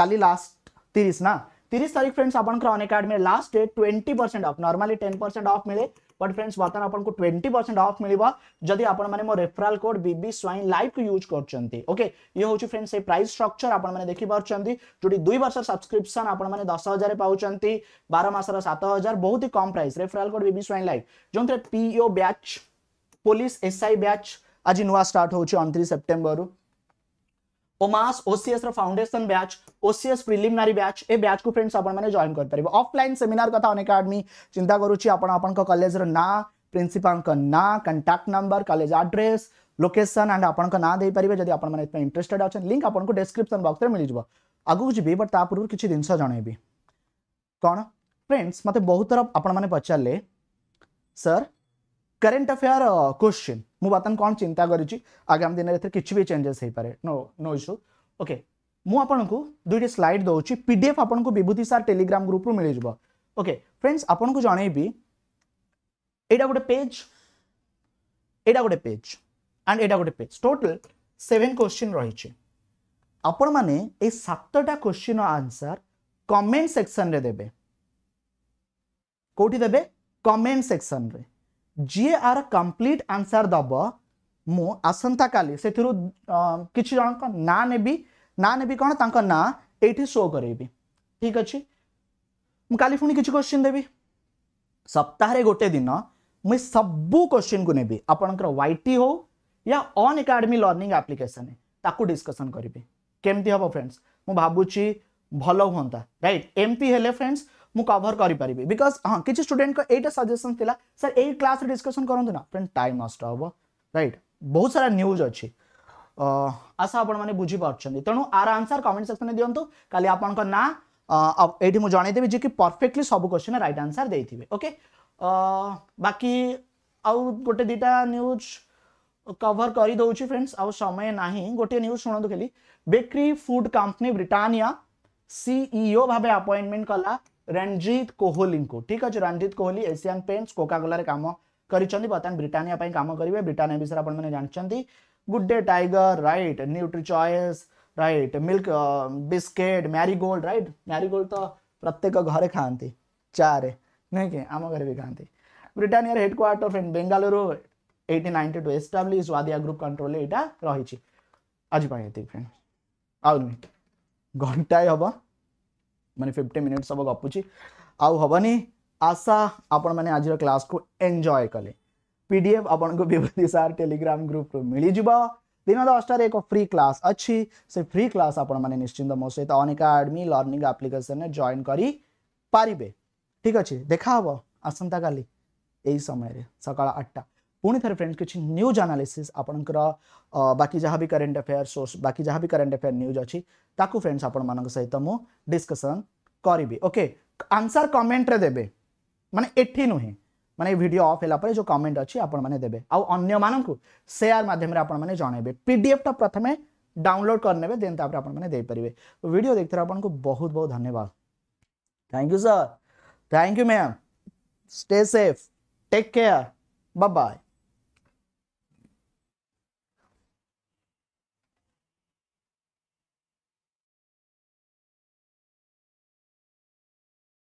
କାଲି ଲାଷ୍ଟ ତିରିଶ ନା তিরিশ তারিখ ফ্রেন্ডস আপনার Unacademy last day twenty percent off normally ten percent off মিলে बट फ्रेंड्स बर्तमान आपको ट्वेंटी परसेंट अफ मिल जदि आपने मो referral code BB Swain live को यूज करते ओके ये हूँ फ्रेंड्स से प्राइस स्ट्रक्चर आपने देखी पार्टी जो दुई वर्ष सब्सक्रिप्सन आपने दस हजार पाँच बार मसर सत हजार बहुत ही कम price referral code BB Swain live जो PO batch police SI batch आज नुआ स्टार्ट हो अणतीस सेप्टेम्बर ओमास ओसीएस रो foundation batch OCS preliminary batch ए बैच को फ्रेंड्स आपण माने जॉइन कर परिबो ऑफलाइन सेमिनार कथा अनेक आदमी चिंता करूची आपण आपण को कॉलेज रो ना प्रिंसिपल को ना contact number college address location and आपण को ना दे परिबे जदी आपण माने इंटरेस्टेड आछन लिंक आपको को डिस्क्रिप्शन बॉक्स रे मिल जबो आगु जी बट ता पूर्व किछि दिनसो जणाइबी कोन फ्रेंड्स मते बहुत तरफ आपण माने सर करेन्ट अफेयर क्वेश्चन ମୁଁ ବର୍ତ୍ତମାନ କ'ଣ ଚିନ୍ତା କରିଛି ଆଗାମୀ ଦିନରେ ଏଥିରେ କିଛି ବି ଚେଞ୍ଜେସ୍ ହେଇପାରେ ନୋ ନୋ ଇସ୍ୟୁ ଓକେ ମୁଁ ଆପଣଙ୍କୁ ଦୁଇଟି ସ୍ଲାଇଡ୍ ଦେଉଛି ପି ଡି ଏଫ୍ ଆପଣଙ୍କୁ ବିଭୂତି ସାର୍ ଟେଲିଗ୍ରାମ ଗ୍ରୁପରୁ ମିଳିଯିବ ଓକେ ଫ୍ରେଣ୍ଡସ୍ ଆପଣଙ୍କୁ ଜଣେଇବି ଏଇଟା ଗୋଟେ ପେଜ୍ ଏଇଟା ଗୋଟେ ପେଜ୍ ଆଣ୍ଡ ଏଇଟା ଗୋଟେ ପେଜ୍ ଟୋଟାଲ ସେଭେନ୍ କୋଶ୍ଚିନ୍ ରହିଛି ଆପଣମାନେ ଏଇ ସାତଟା କୋଶ୍ଚିନ୍ର ଆନ୍ସର କମେଣ୍ଟ ସେକ୍ସନରେ ଦେବେ କେଉଁଠି ଦେବେ କମେଣ୍ଟ ସେକ୍ସନରେ जी आर कंप्लीट आंसर दब मु आसंता का किसी जन ना ने ना ने कौन तक ना ये शो करेबी ठीक अच्छे मुझे पुणी किसी क्वेश्चन देवी सप्ताह गोटे दिन मुझे सब क्वेश्चन को नेबी आपणकर वाइटी हो या अन एकाडेमी लर्णिंग आप्लिकेसन ताकू डिस्कसन करी केमती हम फ्रेंड्स मुझुच्छी भल हाँ रईट एमती है फ्रेंड्स ମୁଁ କଭର କରିପାରିବି ବିକଜ ହଁ କିଛି ଷ୍ଟୁଡେଣ୍ଟଙ୍କ ଏଇଟା ସଜେସନ୍ ଥିଲା ସାର୍ ଏଇ କ୍ଲାସ୍ରେ ଡିସ୍କସନ୍ କରନ୍ତୁ ନା ଫ୍ରେଣ୍ଡ ଟାଇମ୍ ନଷ୍ଟ ହେବ ରାଇଟ୍ ବହୁତ ସାରା ନ୍ୟୁଜ୍ ଅଛି ଆଶା ଆପଣମାନେ ବୁଝିପାରୁଛନ୍ତି ତେଣୁ ଆର ଆନ୍ସର କମେଣ୍ଟ ସେକ୍ସନ୍ରେ ଦିଅନ୍ତୁ କାଲି ଆପଣଙ୍କ ନାଁ ଏଇଠି ମୁଁ ଜଣାଇଦେବି ଯିଏକି ପରଫେକ୍ଟଲି ସବୁ କ୍ୱେଶ୍ଚିନ୍ର ରାଇଟ୍ ଆନ୍ସର ଦେଇଥିବେ ଓକେ ବାକି ଆଉ ଗୋଟେ ଦୁଇଟା ନ୍ୟୁଜ୍ କଭର କରିଦେଉଛି ଫ୍ରେଣ୍ଡସ୍ ଆଉ ସମୟ ନାହିଁ ଗୋଟିଏ ନ୍ୟୁଜ୍ ଶୁଣନ୍ତୁ ଖାଲି bakery food company Britannia CEO ଭାବେ ଆପଏଣ୍ଟମେଣ୍ଟ କଲା रणजित कोहली को ठीक अच्छे रणजित कोहली एसियान पेन्स कोकाकोलार कम कर ब्रिटानिया कम करेंगे ब्रिटानिया विषय आपने जानते good day tiger right nutri choice right milk biscuit marigold right marigold तो प्रत्येक घरे खाती चारे नहीं कि आम घर भी खाते Britannia headquarter friend Bengaluru eighty ninety two establish Wadia group control यहाँ रही आज ये फ्रेंड आउ घंटाए हाँ ମାନେ ଫିଫ୍ଟି ମିନିଟ୍ ସବୁ ଗପୁଛି ଆଉ ହେବନି ଆଶା ଆପଣମାନେ ଆଜିର କ୍ଲାସ୍କୁ ଏନ୍ଜୟ କଲେ ପି ଡି ଏଫ୍ ଆପଣଙ୍କୁ ବିଭୂତି ସାର୍ ଟେଲିଗ୍ରାମ ଗ୍ରୁପ୍ରୁ ମିଳିଯିବ ଦିନ ଦଶଟାରେ ଏକ ଫ୍ରି କ୍ଲାସ୍ ଅଛି ସେ ଫ୍ରି କ୍ଲାସ୍ ଆପଣମାନେ ନିଶ୍ଚିନ୍ତ ମୋ ସହିତ ଅନିକା ଆଡ଼ମି ଲର୍ଣ୍ଣିଂ ଆପ୍ଲିକେସନ୍ରେ ଜଏନ୍ କରିପାରିବେ ଠିକ୍ ଅଛି ଦେଖାହେବ ଆସନ୍ତାକାଲି ଏହି ସମୟରେ ସକାଳ ଆଠଟା पुणी थे फ्रेंड्स किसी न्यूज आनालीसी आपंकर बाकी जहाँ भी करेन्ट अफेयर सोर्स बाकी जहाँ भी करेन्ट अफेयर न्यूज अच्छी फ्रेंड्स आपण सहित मुझ डिस्कसन करी ओके आंसर कमेन्ट्रे दे मानते एटी नुहे मैं भिड अफ होगा जो कमेंट अच्छी आपे आय मान सेयार मध्यम आपने जनइबे पीडफ्टा प्रथम डाउनलोड करने देन आपर भिड देखते आपको बहुत बहुत धन्यवाद thank you sir thank you ma'am stay safe take care bye